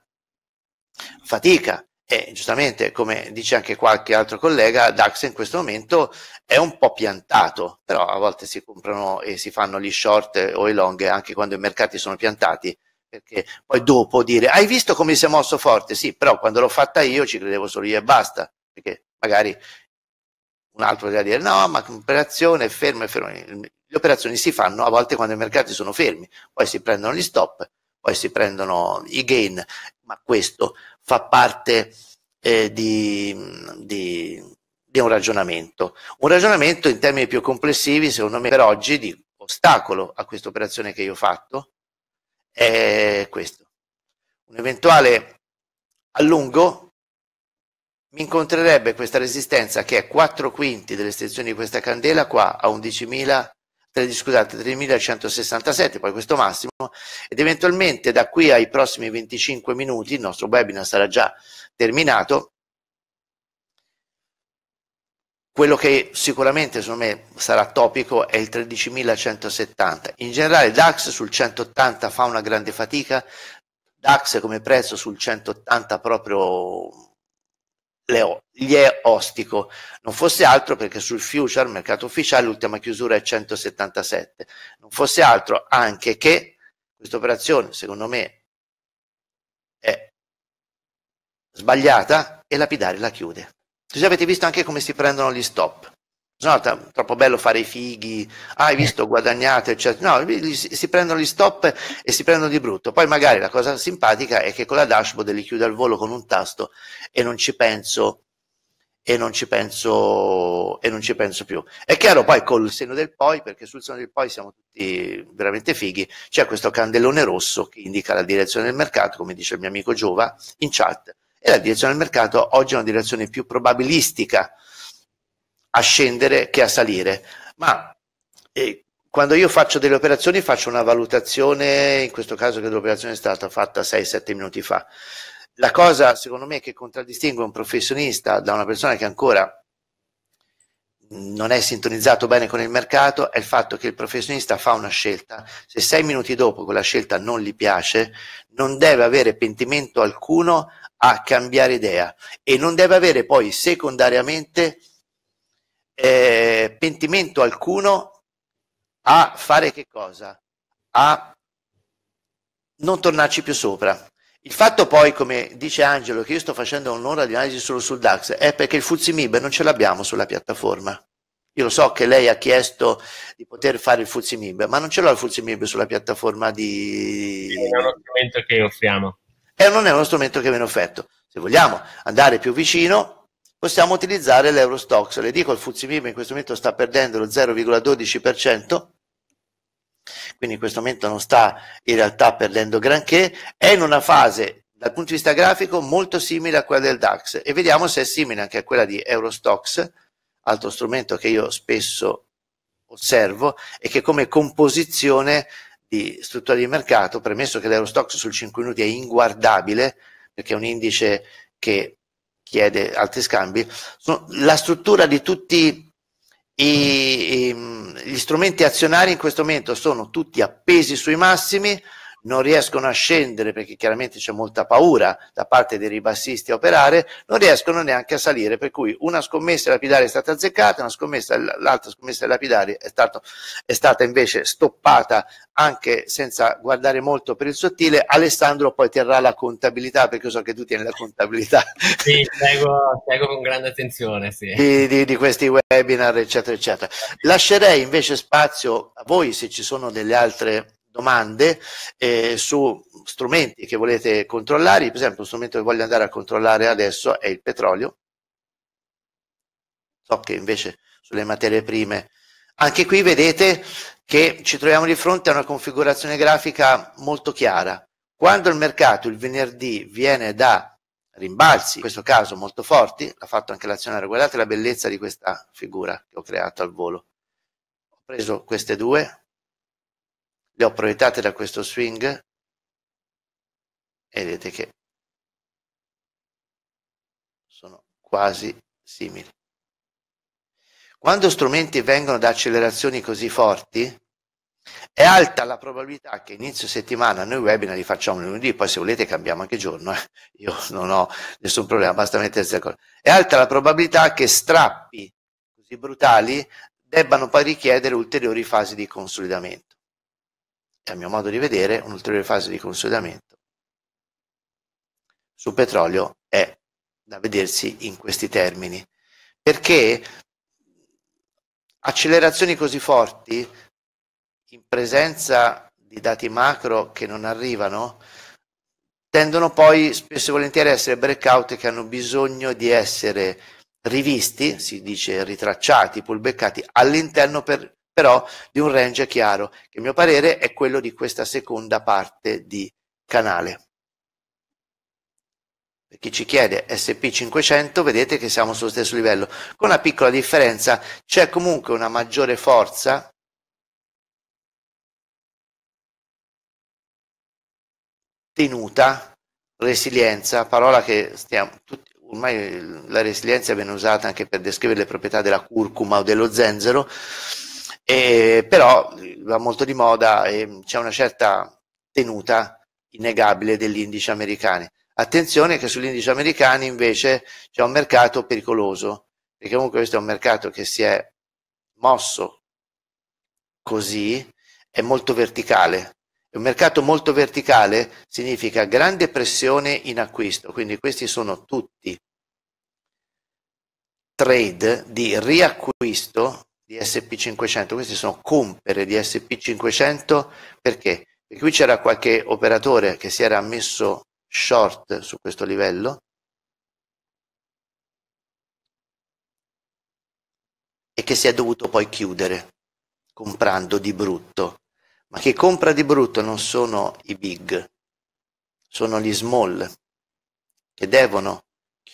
fatica. E giustamente, come dice anche qualche altro collega, DAX in questo momento è un po' piantato, però a volte si comprano e si fanno gli short o i long anche quando i mercati sono piantati perché poi dopo dire hai visto come si è mosso forte? Sì, però quando l'ho fatta io ci credevo solo io e basta, perché magari un altro poteva dire no, ma l'operazione è ferma, è ferma. Le operazioni si fanno a volte quando i mercati sono fermi, poi si prendono gli stop, poi si prendono i gain, ma questo fa parte eh, di, di, di un ragionamento. Un ragionamento in termini più complessivi, secondo me, per oggi, di ostacolo a questa operazione che io ho fatto, è questo. Un eventuale allungo mi incontrerebbe questa resistenza che è 4 quinti dell'estensione di questa candela qua a 11.000 scusate, 3.167, poi questo massimo, ed eventualmente da qui ai prossimi 25 minuti, il nostro webinar sarà già terminato, quello che sicuramente secondo me sarà topico è il 13.170. In generale DAX sul 180 fa una grande fatica, DAX come prezzo sul 180 proprio gli è ostico, non fosse altro perché sul future, mercato ufficiale, l'ultima chiusura è 177, non fosse altro anche che questa operazione secondo me è sbagliata e lapidare la chiude. Così avete visto anche come si prendono gli stop. No, t- troppo bello fare i fighi, ah, hai visto, guadagnate, eccetera. No, si, si, prendono gli stop e si prendono di brutto. Poi magari la cosa simpatica è che con la dashboard li chiudo al volo con un tasto e non ci penso e non ci penso e non ci penso più. È chiaro poi col seno del poi, perché sul seno del poi siamo tutti veramente fighi, c'è questo candellone rosso che indica la direzione del mercato, come dice il mio amico Giova in chat, e la direzione del mercato oggi è una direzione più probabilistica a scendere che a salire. Ma eh, quando io faccio delle operazioni faccio una valutazione, in questo caso che l'operazione è stata fatta 6-7 minuti fa. La cosa, secondo me, che contraddistingue un professionista da una persona che ancora non è sintonizzato bene con il mercato è il fatto che il professionista fa una scelta, se sei minuti dopo quella scelta non gli piace, non deve avere pentimento alcuno a cambiare idea e non deve avere poi secondariamente eh, pentimento alcuno a fare che cosa? A non tornarci più sopra. Il fatto poi, come dice Angelo, che io sto facendo un'ora di analisi solo sul DAX è perché il Fuzzi MIB non ce l'abbiamo sulla piattaforma. Io lo so che lei ha chiesto di poter fare il Fuzzi MIB, ma non ce l'ho il Fuzzi MIB sulla piattaforma di... È uno strumento che offriamo e non è uno strumento che viene offerto. Se vogliamo andare più vicino, possiamo utilizzare l'Eurostox. Le dico, il Fuzimib in questo momento sta perdendo lo 0,12%, quindi in questo momento non sta in realtà perdendo granché, è in una fase dal punto di vista grafico molto simile a quella del DAX e vediamo se è simile anche a quella di Eurostox, altro strumento che io spesso osservo e che come composizione di struttura di mercato, premesso che l'Eurostox sul 5 minuti è inguardabile, perché è un indice che chiede altri scambi, la struttura di tutti i, i, gli strumenti azionari in questo momento sono tutti appesi sui massimi, non riescono a scendere perché chiaramente c'è molta paura da parte dei ribassisti a operare, non riescono neanche a salire, per cui una scommessa lapidaria è stata azzeccata, l'altra scommessa lapidare è, stato, è stata invece stoppata anche senza guardare molto per il sottile. Alessandro poi terrà la contabilità perché so che tu tieni la contabilità. Sì, seguo, seguo con grande attenzione sì. di, di, di questi webinar, eccetera, eccetera. Lascerei invece spazio a voi se ci sono delle altre domande eh, su strumenti che volete controllare, per esempio uno strumento che voglio andare a controllare adesso è il petrolio, so che invece sulle materie prime, anche qui vedete che ci troviamo di fronte a una configurazione grafica molto chiara, quando il mercato il venerdì viene da rimbalzi, in questo caso molto forti, l'ha fatto anche l'azionario, guardate la bellezza di questa figura che ho creato al volo, ho preso queste due, le ho proiettate da questo swing e vedete che sono quasi simili. Quando strumenti vengono da accelerazioni così forti, è alta la probabilità che inizio settimana noi webinar li facciamo lunedì, poi se volete cambiamo anche giorno, eh? io non ho nessun problema, basta mettersi d'accordo. È alta la probabilità che strappi così brutali debbano poi richiedere ulteriori fasi di consolidamento a mio modo di vedere un'ulteriore fase di consolidamento sul petrolio è da vedersi in questi termini, perché accelerazioni così forti in presenza di dati macro che non arrivano tendono poi spesso e volentieri a essere breakout che hanno bisogno di essere rivisti, si dice ritracciati, pullbackati all'interno per però di un range chiaro, che a mio parere è quello di questa seconda parte di canale. Per chi ci chiede SP500 vedete che siamo sullo stesso livello, con una piccola differenza, c'è comunque una maggiore forza tenuta, resilienza, parola che stiamo, tutti, ormai la resilienza viene usata anche per descrivere le proprietà della curcuma o dello zenzero, eh, però va molto di moda e c'è una certa tenuta innegabile degli indici americani. Attenzione che sugli indici americani invece c'è un mercato pericoloso, perché comunque questo è un mercato che si è mosso così, è molto verticale. Un mercato molto verticale significa grande pressione in acquisto, quindi questi sono tutti trade di riacquisto di SP500, queste sono compere di SP500 perché? Perché qui c'era qualche operatore che si era messo short su questo livello e che si è dovuto poi chiudere comprando di brutto. Ma chi compra di brutto non sono i big, sono gli small che devono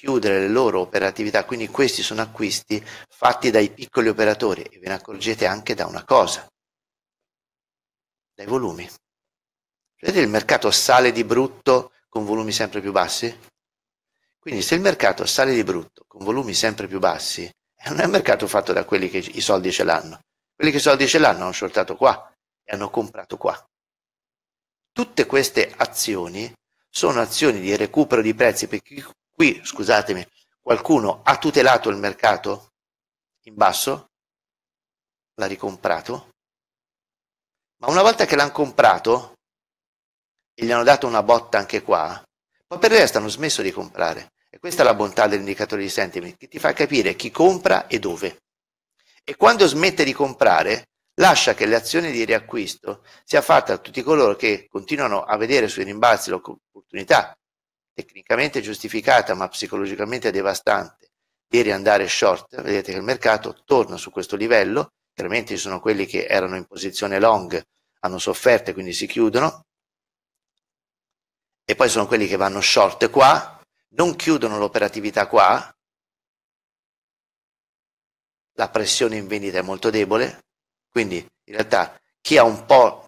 chiudere le loro operatività, quindi questi sono acquisti fatti dai piccoli operatori e ve ne accorgete anche da una cosa, dai volumi. Vedete il mercato sale di brutto con volumi sempre più bassi? Quindi se il mercato sale di brutto con volumi sempre più bassi, eh, non è un mercato fatto da quelli che i soldi ce l'hanno. Quelli che i soldi ce l'hanno hanno shortato qua e hanno comprato qua. Tutte queste azioni sono azioni di recupero di prezzi per chi, Qui, scusatemi, qualcuno ha tutelato il mercato in basso, l'ha ricomprato, ma una volta che l'hanno comprato e gli hanno dato una botta anche qua, poi per il resto hanno smesso di comprare. E questa è la bontà dell'indicatore di sentiment, che ti fa capire chi compra e dove. E quando smette di comprare, lascia che l'azione di riacquisto sia fatta a tutti coloro che continuano a vedere sui rimbalzi l'opportunità tecnicamente giustificata ma psicologicamente devastante di riandare short, vedete che il mercato torna su questo livello, chiaramente ci sono quelli che erano in posizione long, hanno sofferto e quindi si chiudono, e poi sono quelli che vanno short qua, non chiudono l'operatività qua, la pressione in vendita è molto debole, quindi in realtà chi ha un po'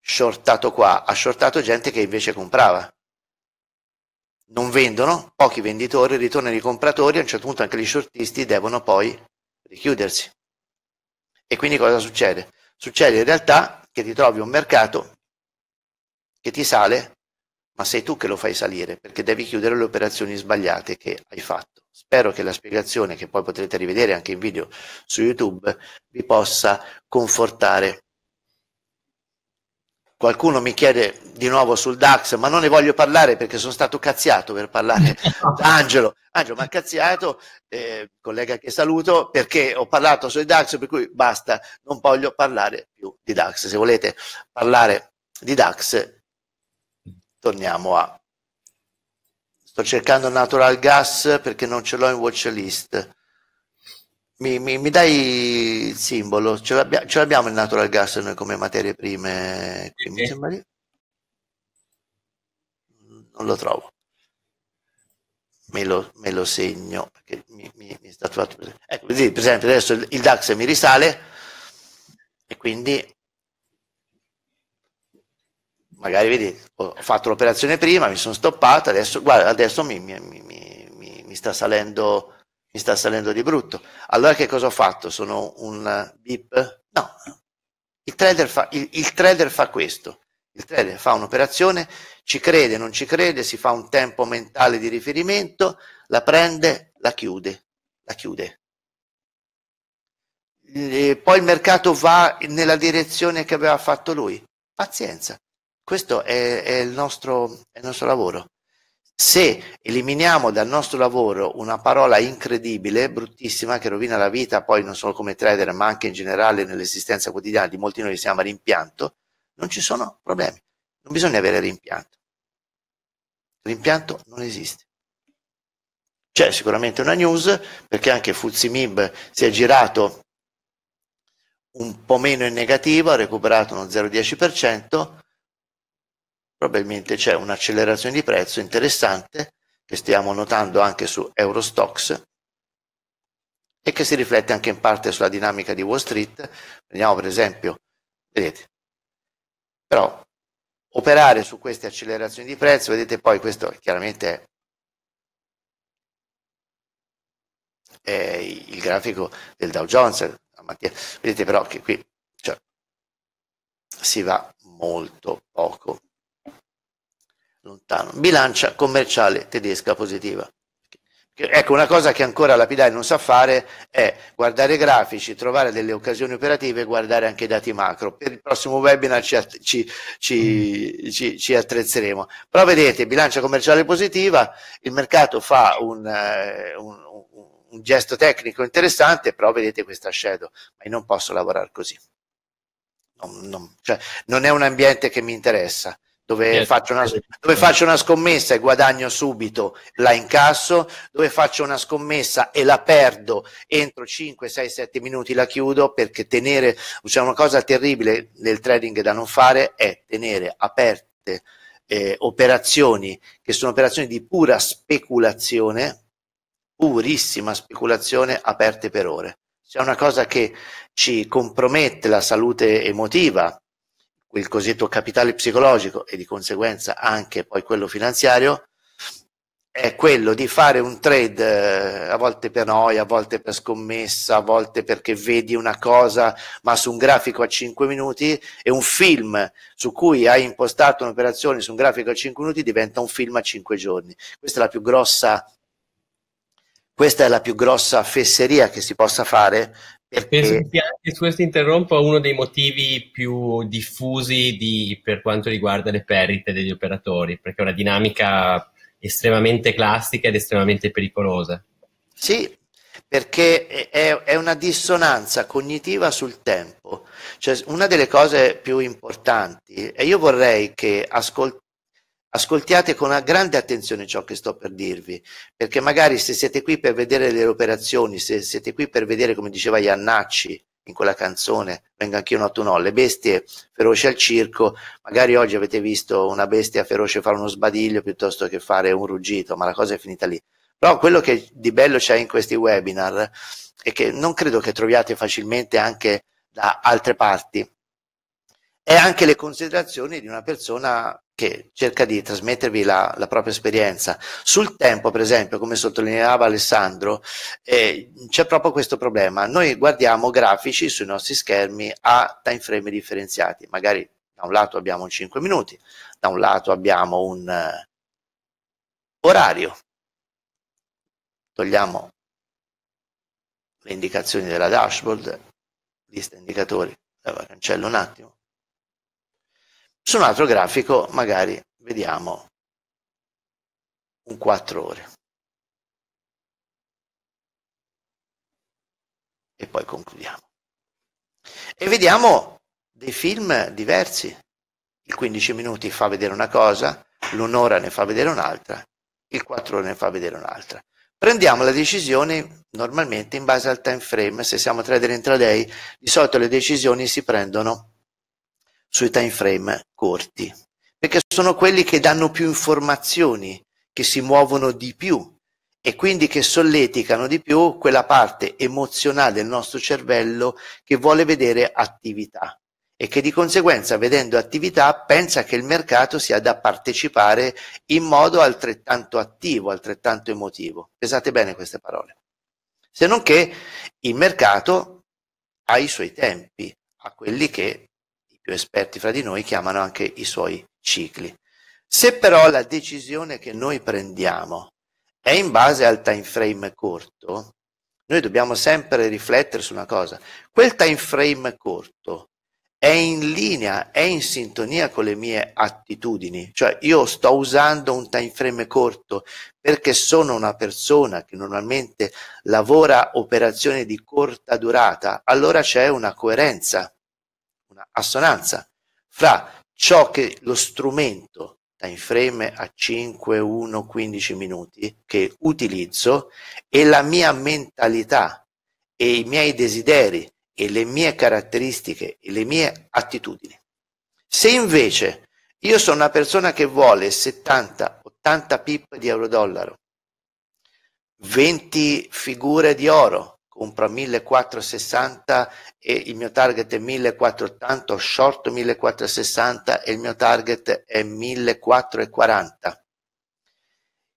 shortato qua ha shortato gente che invece comprava non vendono, pochi venditori, ritornano i compratori, a un certo punto anche gli shortisti devono poi richiudersi. E quindi cosa succede? Succede in realtà che ti trovi un mercato che ti sale, ma sei tu che lo fai salire, perché devi chiudere le operazioni sbagliate che hai fatto. Spero che la spiegazione, che poi potrete rivedere anche in video su YouTube, vi possa confortare. Qualcuno mi chiede di nuovo sul DAX, ma non ne voglio parlare perché sono stato cazziato per parlare da Angelo. Angelo mi ha cazziato, eh, collega che saluto, perché ho parlato sui DAX, per cui basta, non voglio parlare più di DAX. Se volete parlare di DAX, torniamo a... Sto cercando natural gas perché non ce l'ho in watch list. Mi, mi, mi, dai il simbolo? Ce l'abbiamo, ce l'abbiamo, il natural gas noi come materie prime? Sì. Mi sembra di... Non lo trovo. Me lo, me lo segno perché mi, mi, mi sta fatto ecco, per esempio adesso il, DAX mi risale e quindi magari vedi ho fatto l'operazione prima mi sono stoppato adesso guarda adesso mi, mi sta salendo mi sta salendo di brutto. Allora che cosa ho fatto? Sono un eh, bip? No, il trader, fa, il, il trader fa questo, il trader fa un'operazione, ci crede, non ci crede, si fa un tempo mentale di riferimento, la prende, la chiude, la chiude. E poi il mercato va nella direzione che aveva fatto lui. Pazienza, questo è, è, il, nostro, è il nostro lavoro. Se eliminiamo dal nostro lavoro una parola incredibile, bruttissima, che rovina la vita poi non solo come trader, ma anche in generale nell'esistenza quotidiana di molti di noi, si chiama rimpianto, non ci sono problemi. Non bisogna avere rimpianto. Rimpianto non esiste. C'è sicuramente una news, perché anche Fuzimib si è girato un po' meno in negativo, ha recuperato uno 0,10%, probabilmente c'è un'accelerazione di prezzo interessante che stiamo notando anche su Eurostox e che si riflette anche in parte sulla dinamica di Wall Street. Vediamo per esempio, vedete, però operare su queste accelerazioni di prezzo, vedete poi questo chiaramente è il grafico del Dow Jones. Vedete però che qui cioè, si va molto poco lontano. Bilancia commerciale tedesca positiva. Ecco, una cosa che ancora la Pidai non sa fare è guardare i grafici, trovare delle occasioni operative e guardare anche i dati macro. Per il prossimo webinar ci, ci, ci, ci attrezzeremo. Però vedete, bilancia commerciale positiva, il mercato fa un, eh, un, un, gesto tecnico interessante, però vedete questa shadow, ma io non posso lavorare così. Non, non, cioè, non è un ambiente che mi interessa dove, faccio una, dove, faccio una, scommessa e guadagno subito, la incasso, dove faccio una scommessa e la perdo entro 5, 6, 7 minuti la chiudo perché tenere, cioè una cosa terribile nel trading da non fare è tenere aperte eh, operazioni che sono operazioni di pura speculazione, purissima speculazione aperte per ore. C'è una cosa che ci compromette la salute emotiva, il cosiddetto capitale psicologico e di conseguenza anche poi quello finanziario, è quello di fare un trade eh, a volte per noia, a volte per scommessa, a volte perché vedi una cosa ma su un grafico a 5 minuti e un film su cui hai impostato un'operazione su un grafico a 5 minuti diventa un film a 5 giorni. Questa è la più grossa, questa è la più grossa fesseria che si possa fare perché... Penso che anche su questo interrompo uno dei motivi più diffusi di, per quanto riguarda le perdite degli operatori, perché è una dinamica estremamente classica ed estremamente pericolosa. Sì, perché è, è, una dissonanza cognitiva sul tempo. Cioè, una delle cose più importanti, e io vorrei che ascol- Ascoltiate con grande attenzione ciò che sto per dirvi, perché magari se siete qui per vedere le operazioni, se siete qui per vedere, come diceva Iannacci in quella canzone, venga anch'io noto no, le bestie feroci al circo, magari oggi avete visto una bestia feroce fare uno sbadiglio piuttosto che fare un ruggito, ma la cosa è finita lì. Però quello che di bello c'è in questi webinar è che non credo che troviate facilmente anche da altre parti, e anche le considerazioni di una persona che cerca di trasmettervi la, la propria esperienza. Sul tempo, per esempio, come sottolineava Alessandro, eh, c'è proprio questo problema. Noi guardiamo grafici sui nostri schermi a time frame differenziati. Magari da un lato abbiamo 5 minuti, da un lato abbiamo un eh, orario. Togliamo le indicazioni della dashboard, lista indicatori, la cancello un attimo su un altro grafico magari vediamo un 4 ore. E poi concludiamo. E vediamo dei film diversi. Il 15 minuti fa vedere una cosa, l'un'ora ne fa vedere un'altra, il 4 ore ne fa vedere un'altra. Prendiamo la decisione normalmente in base al time frame, se siamo trader intraday, di solito le decisioni si prendono sui time frame corti, perché sono quelli che danno più informazioni, che si muovono di più e quindi che solleticano di più quella parte emozionale del nostro cervello che vuole vedere attività e che di conseguenza vedendo attività pensa che il mercato sia da partecipare in modo altrettanto attivo, altrettanto emotivo. Pesate bene queste parole. Se non che il mercato ha i suoi tempi, ha quelli che più esperti fra di noi chiamano anche i suoi cicli. Se però la decisione che noi prendiamo è in base al time frame corto, noi dobbiamo sempre riflettere su una cosa. Quel time frame corto è in linea, è in sintonia con le mie attitudini. Cioè io sto usando un time frame corto perché sono una persona che normalmente lavora operazioni di corta durata, allora c'è una coerenza una assonanza fra ciò che lo strumento time frame a 5, 1, 15 minuti che utilizzo e la mia mentalità e i miei desideri e le mie caratteristiche e le mie attitudini. Se invece io sono una persona che vuole 70, 80 pip di euro dollaro, 20 figure di oro, compra 1460 e il mio target è 1480, short 1460 e il mio target è 1440,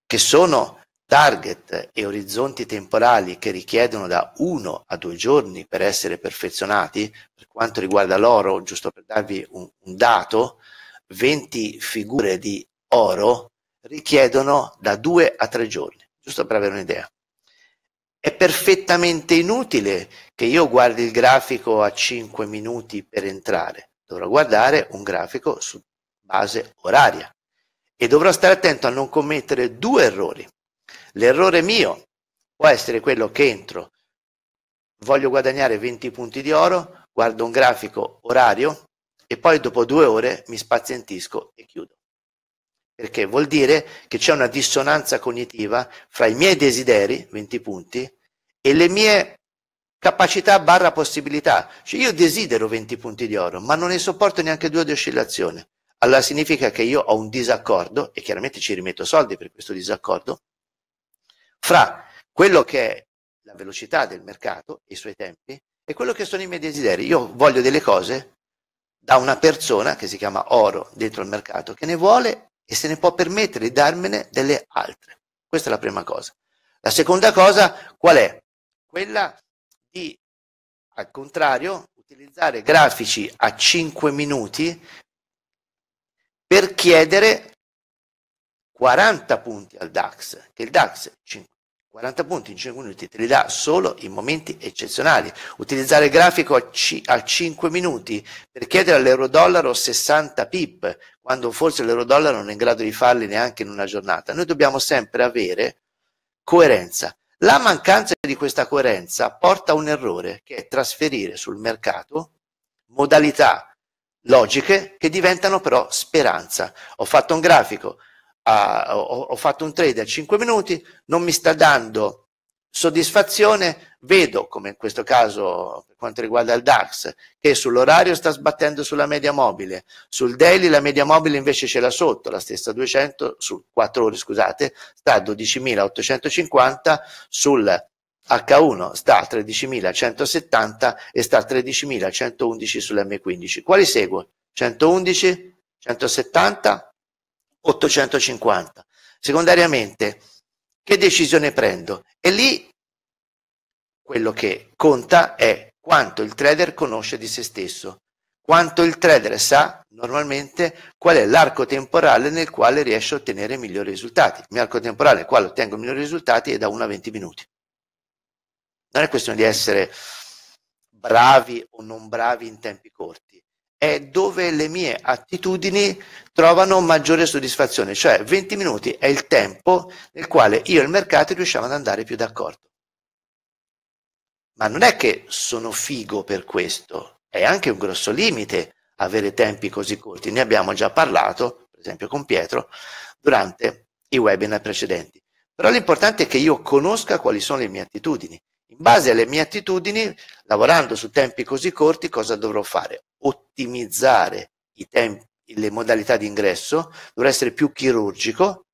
che sono target e orizzonti temporali che richiedono da 1 a 2 giorni per essere perfezionati, per quanto riguarda l'oro, giusto per darvi un, un dato, 20 figure di oro richiedono da 2 a 3 giorni, giusto per avere un'idea. È perfettamente inutile che io guardi il grafico a 5 minuti per entrare, dovrò guardare un grafico su base oraria e dovrò stare attento a non commettere due errori. L'errore mio può essere quello che entro, voglio guadagnare 20 punti di oro, guardo un grafico orario e poi dopo due ore mi spazientisco e chiudo perché vuol dire che c'è una dissonanza cognitiva fra i miei desideri, 20 punti, e le mie capacità barra possibilità. Cioè io desidero 20 punti di oro, ma non ne sopporto neanche due di oscillazione. Allora significa che io ho un disaccordo, e chiaramente ci rimetto soldi per questo disaccordo, fra quello che è la velocità del mercato, i suoi tempi, e quello che sono i miei desideri. Io voglio delle cose da una persona che si chiama oro dentro il mercato, che ne vuole e se ne può permettere di darmene delle altre. Questa è la prima cosa. La seconda cosa qual è? Quella di, al contrario, utilizzare grafici a 5 minuti per chiedere 40 punti al DAX, che il DAX 5 40 punti in 5 minuti te li dà solo in momenti eccezionali. Utilizzare il grafico a, c- a 5 minuti per chiedere all'euro-dollaro 60 pip, quando forse l'euro-dollaro non è in grado di farli neanche in una giornata. Noi dobbiamo sempre avere coerenza. La mancanza di questa coerenza porta a un errore, che è trasferire sul mercato modalità logiche che diventano però speranza. Ho fatto un grafico uh, ho, ho fatto un trade a 5 minuti, non mi sta dando soddisfazione, vedo come in questo caso per quanto riguarda il DAX che sull'orario sta sbattendo sulla media mobile, sul daily la media mobile invece ce l'ha sotto, la stessa 200 su 4 ore, scusate, sta a 12.850 sul H1 sta a 13.170 e sta a 13.111 sull'M15. Quali seguo? 111, 170, 850. Secondariamente, che decisione prendo? E lì quello che conta è quanto il trader conosce di se stesso, quanto il trader sa normalmente qual è l'arco temporale nel quale riesce a ottenere migliori risultati. Il mio arco temporale nel quale ottengo migliori risultati è da 1 a 20 minuti. Non è questione di essere bravi o non bravi in tempi corti, è dove le mie attitudini trovano maggiore soddisfazione, cioè 20 minuti è il tempo nel quale io e il mercato riusciamo ad andare più d'accordo. Ma non è che sono figo per questo, è anche un grosso limite avere tempi così corti. Ne abbiamo già parlato, per esempio con Pietro, durante i webinar precedenti. Però l'importante è che io conosca quali sono le mie attitudini in base alle mie attitudini, lavorando su tempi così corti, cosa dovrò fare? Ottimizzare i tempi, le modalità di ingresso, dovrò essere più chirurgico,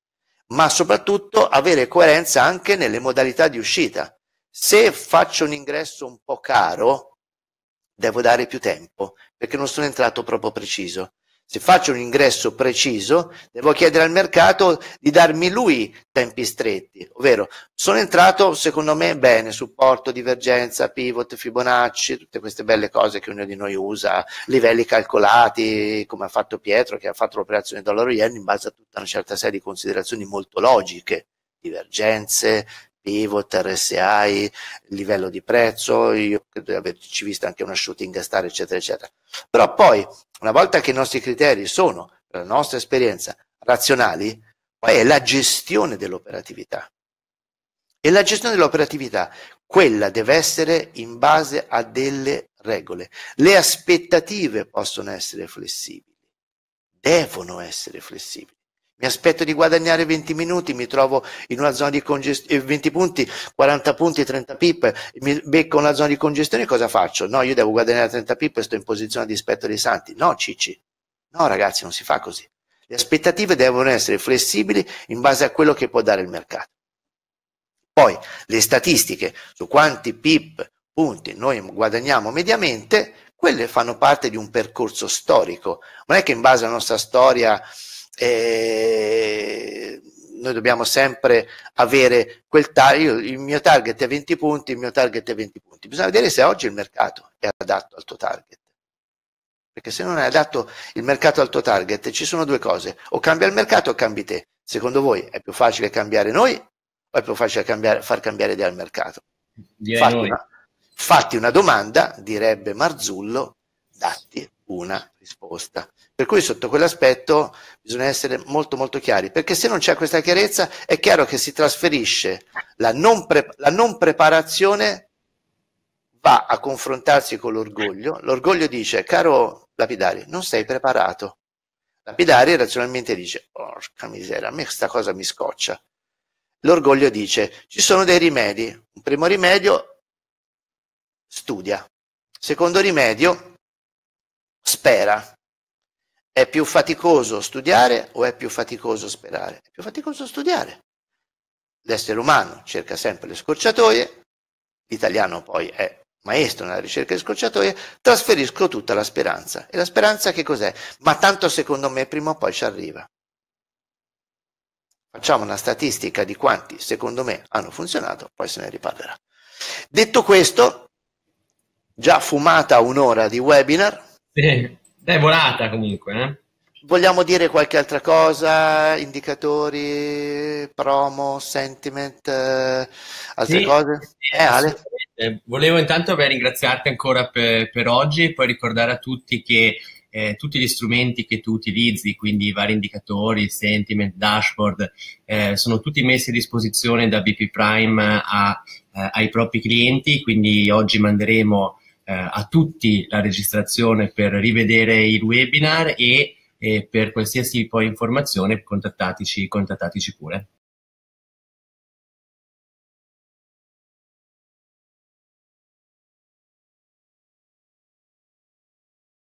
ma soprattutto avere coerenza anche nelle modalità di uscita. Se faccio un ingresso un po' caro, devo dare più tempo, perché non sono entrato proprio preciso se faccio un ingresso preciso, devo chiedere al mercato di darmi lui tempi stretti, ovvero sono entrato secondo me bene, supporto, divergenza, pivot, Fibonacci, tutte queste belle cose che ognuno di noi usa, livelli calcolati, come ha fatto Pietro che ha fatto l'operazione dollaro yen in base a tutta una certa serie di considerazioni molto logiche, divergenze, pivot, RSI, livello di prezzo, io credo di averci visto anche una shooting star, eccetera, eccetera. Però poi, una volta che i nostri criteri sono, per la nostra esperienza, razionali, poi è la gestione dell'operatività. E la gestione dell'operatività, quella deve essere in base a delle regole. Le aspettative possono essere flessibili, devono essere flessibili mi aspetto di guadagnare 20 minuti, mi trovo in una zona di congestione, eh, 20 punti, 40 punti, 30 pip, mi becco una zona di congestione, cosa faccio? No, io devo guadagnare 30 pip e sto in posizione di rispetto dei santi. No, Cici, no ragazzi, non si fa così. Le aspettative devono essere flessibili in base a quello che può dare il mercato. Poi le statistiche su quanti pip punti noi guadagniamo mediamente, quelle fanno parte di un percorso storico. Non è che in base alla nostra storia eh, noi dobbiamo sempre avere quel target, il mio target è 20 punti, il mio target è 20 punti. Bisogna vedere se oggi il mercato è adatto al tuo target. Perché se non è adatto il mercato al tuo target, ci sono due cose, o cambia il mercato o cambi te. Secondo voi è più facile cambiare noi o è più facile cambiare, far cambiare idea al mercato? Fatti una, fatti una domanda, direbbe Marzullo, datti una risposta. Per cui sotto quell'aspetto bisogna essere molto molto chiari, perché se non c'è questa chiarezza è chiaro che si trasferisce la non, pre- la non preparazione va a confrontarsi con l'orgoglio, l'orgoglio dice caro lapidari non sei preparato, lapidari razionalmente dice porca misera, a me questa cosa mi scoccia, l'orgoglio dice ci sono dei rimedi, un primo rimedio studia, secondo rimedio spera. È più faticoso studiare o è più faticoso sperare? È più faticoso studiare. L'essere umano cerca sempre le scorciatoie, l'italiano poi è maestro nella ricerca di scorciatoie, trasferisco tutta la speranza. E la speranza che cos'è? Ma tanto secondo me prima o poi ci arriva. Facciamo una statistica di quanti secondo me hanno funzionato, poi se ne riparlerà. Detto questo, già fumata un'ora di webinar, sì, è volata comunque. Eh? Vogliamo dire qualche altra cosa? Indicatori, promo, sentiment, eh, altre sì, cose? Sì, eh, Ale? Volevo intanto beh, ringraziarti ancora per, per oggi e poi ricordare a tutti che eh, tutti gli strumenti che tu utilizzi, quindi i vari indicatori, sentiment, dashboard, eh, sono tutti messi a disposizione da BP Prime eh, a, eh, ai propri clienti, quindi oggi manderemo eh, a tutti la registrazione per rivedere il webinar e, e eh, per qualsiasi poi informazione contattateci, contattateci pure.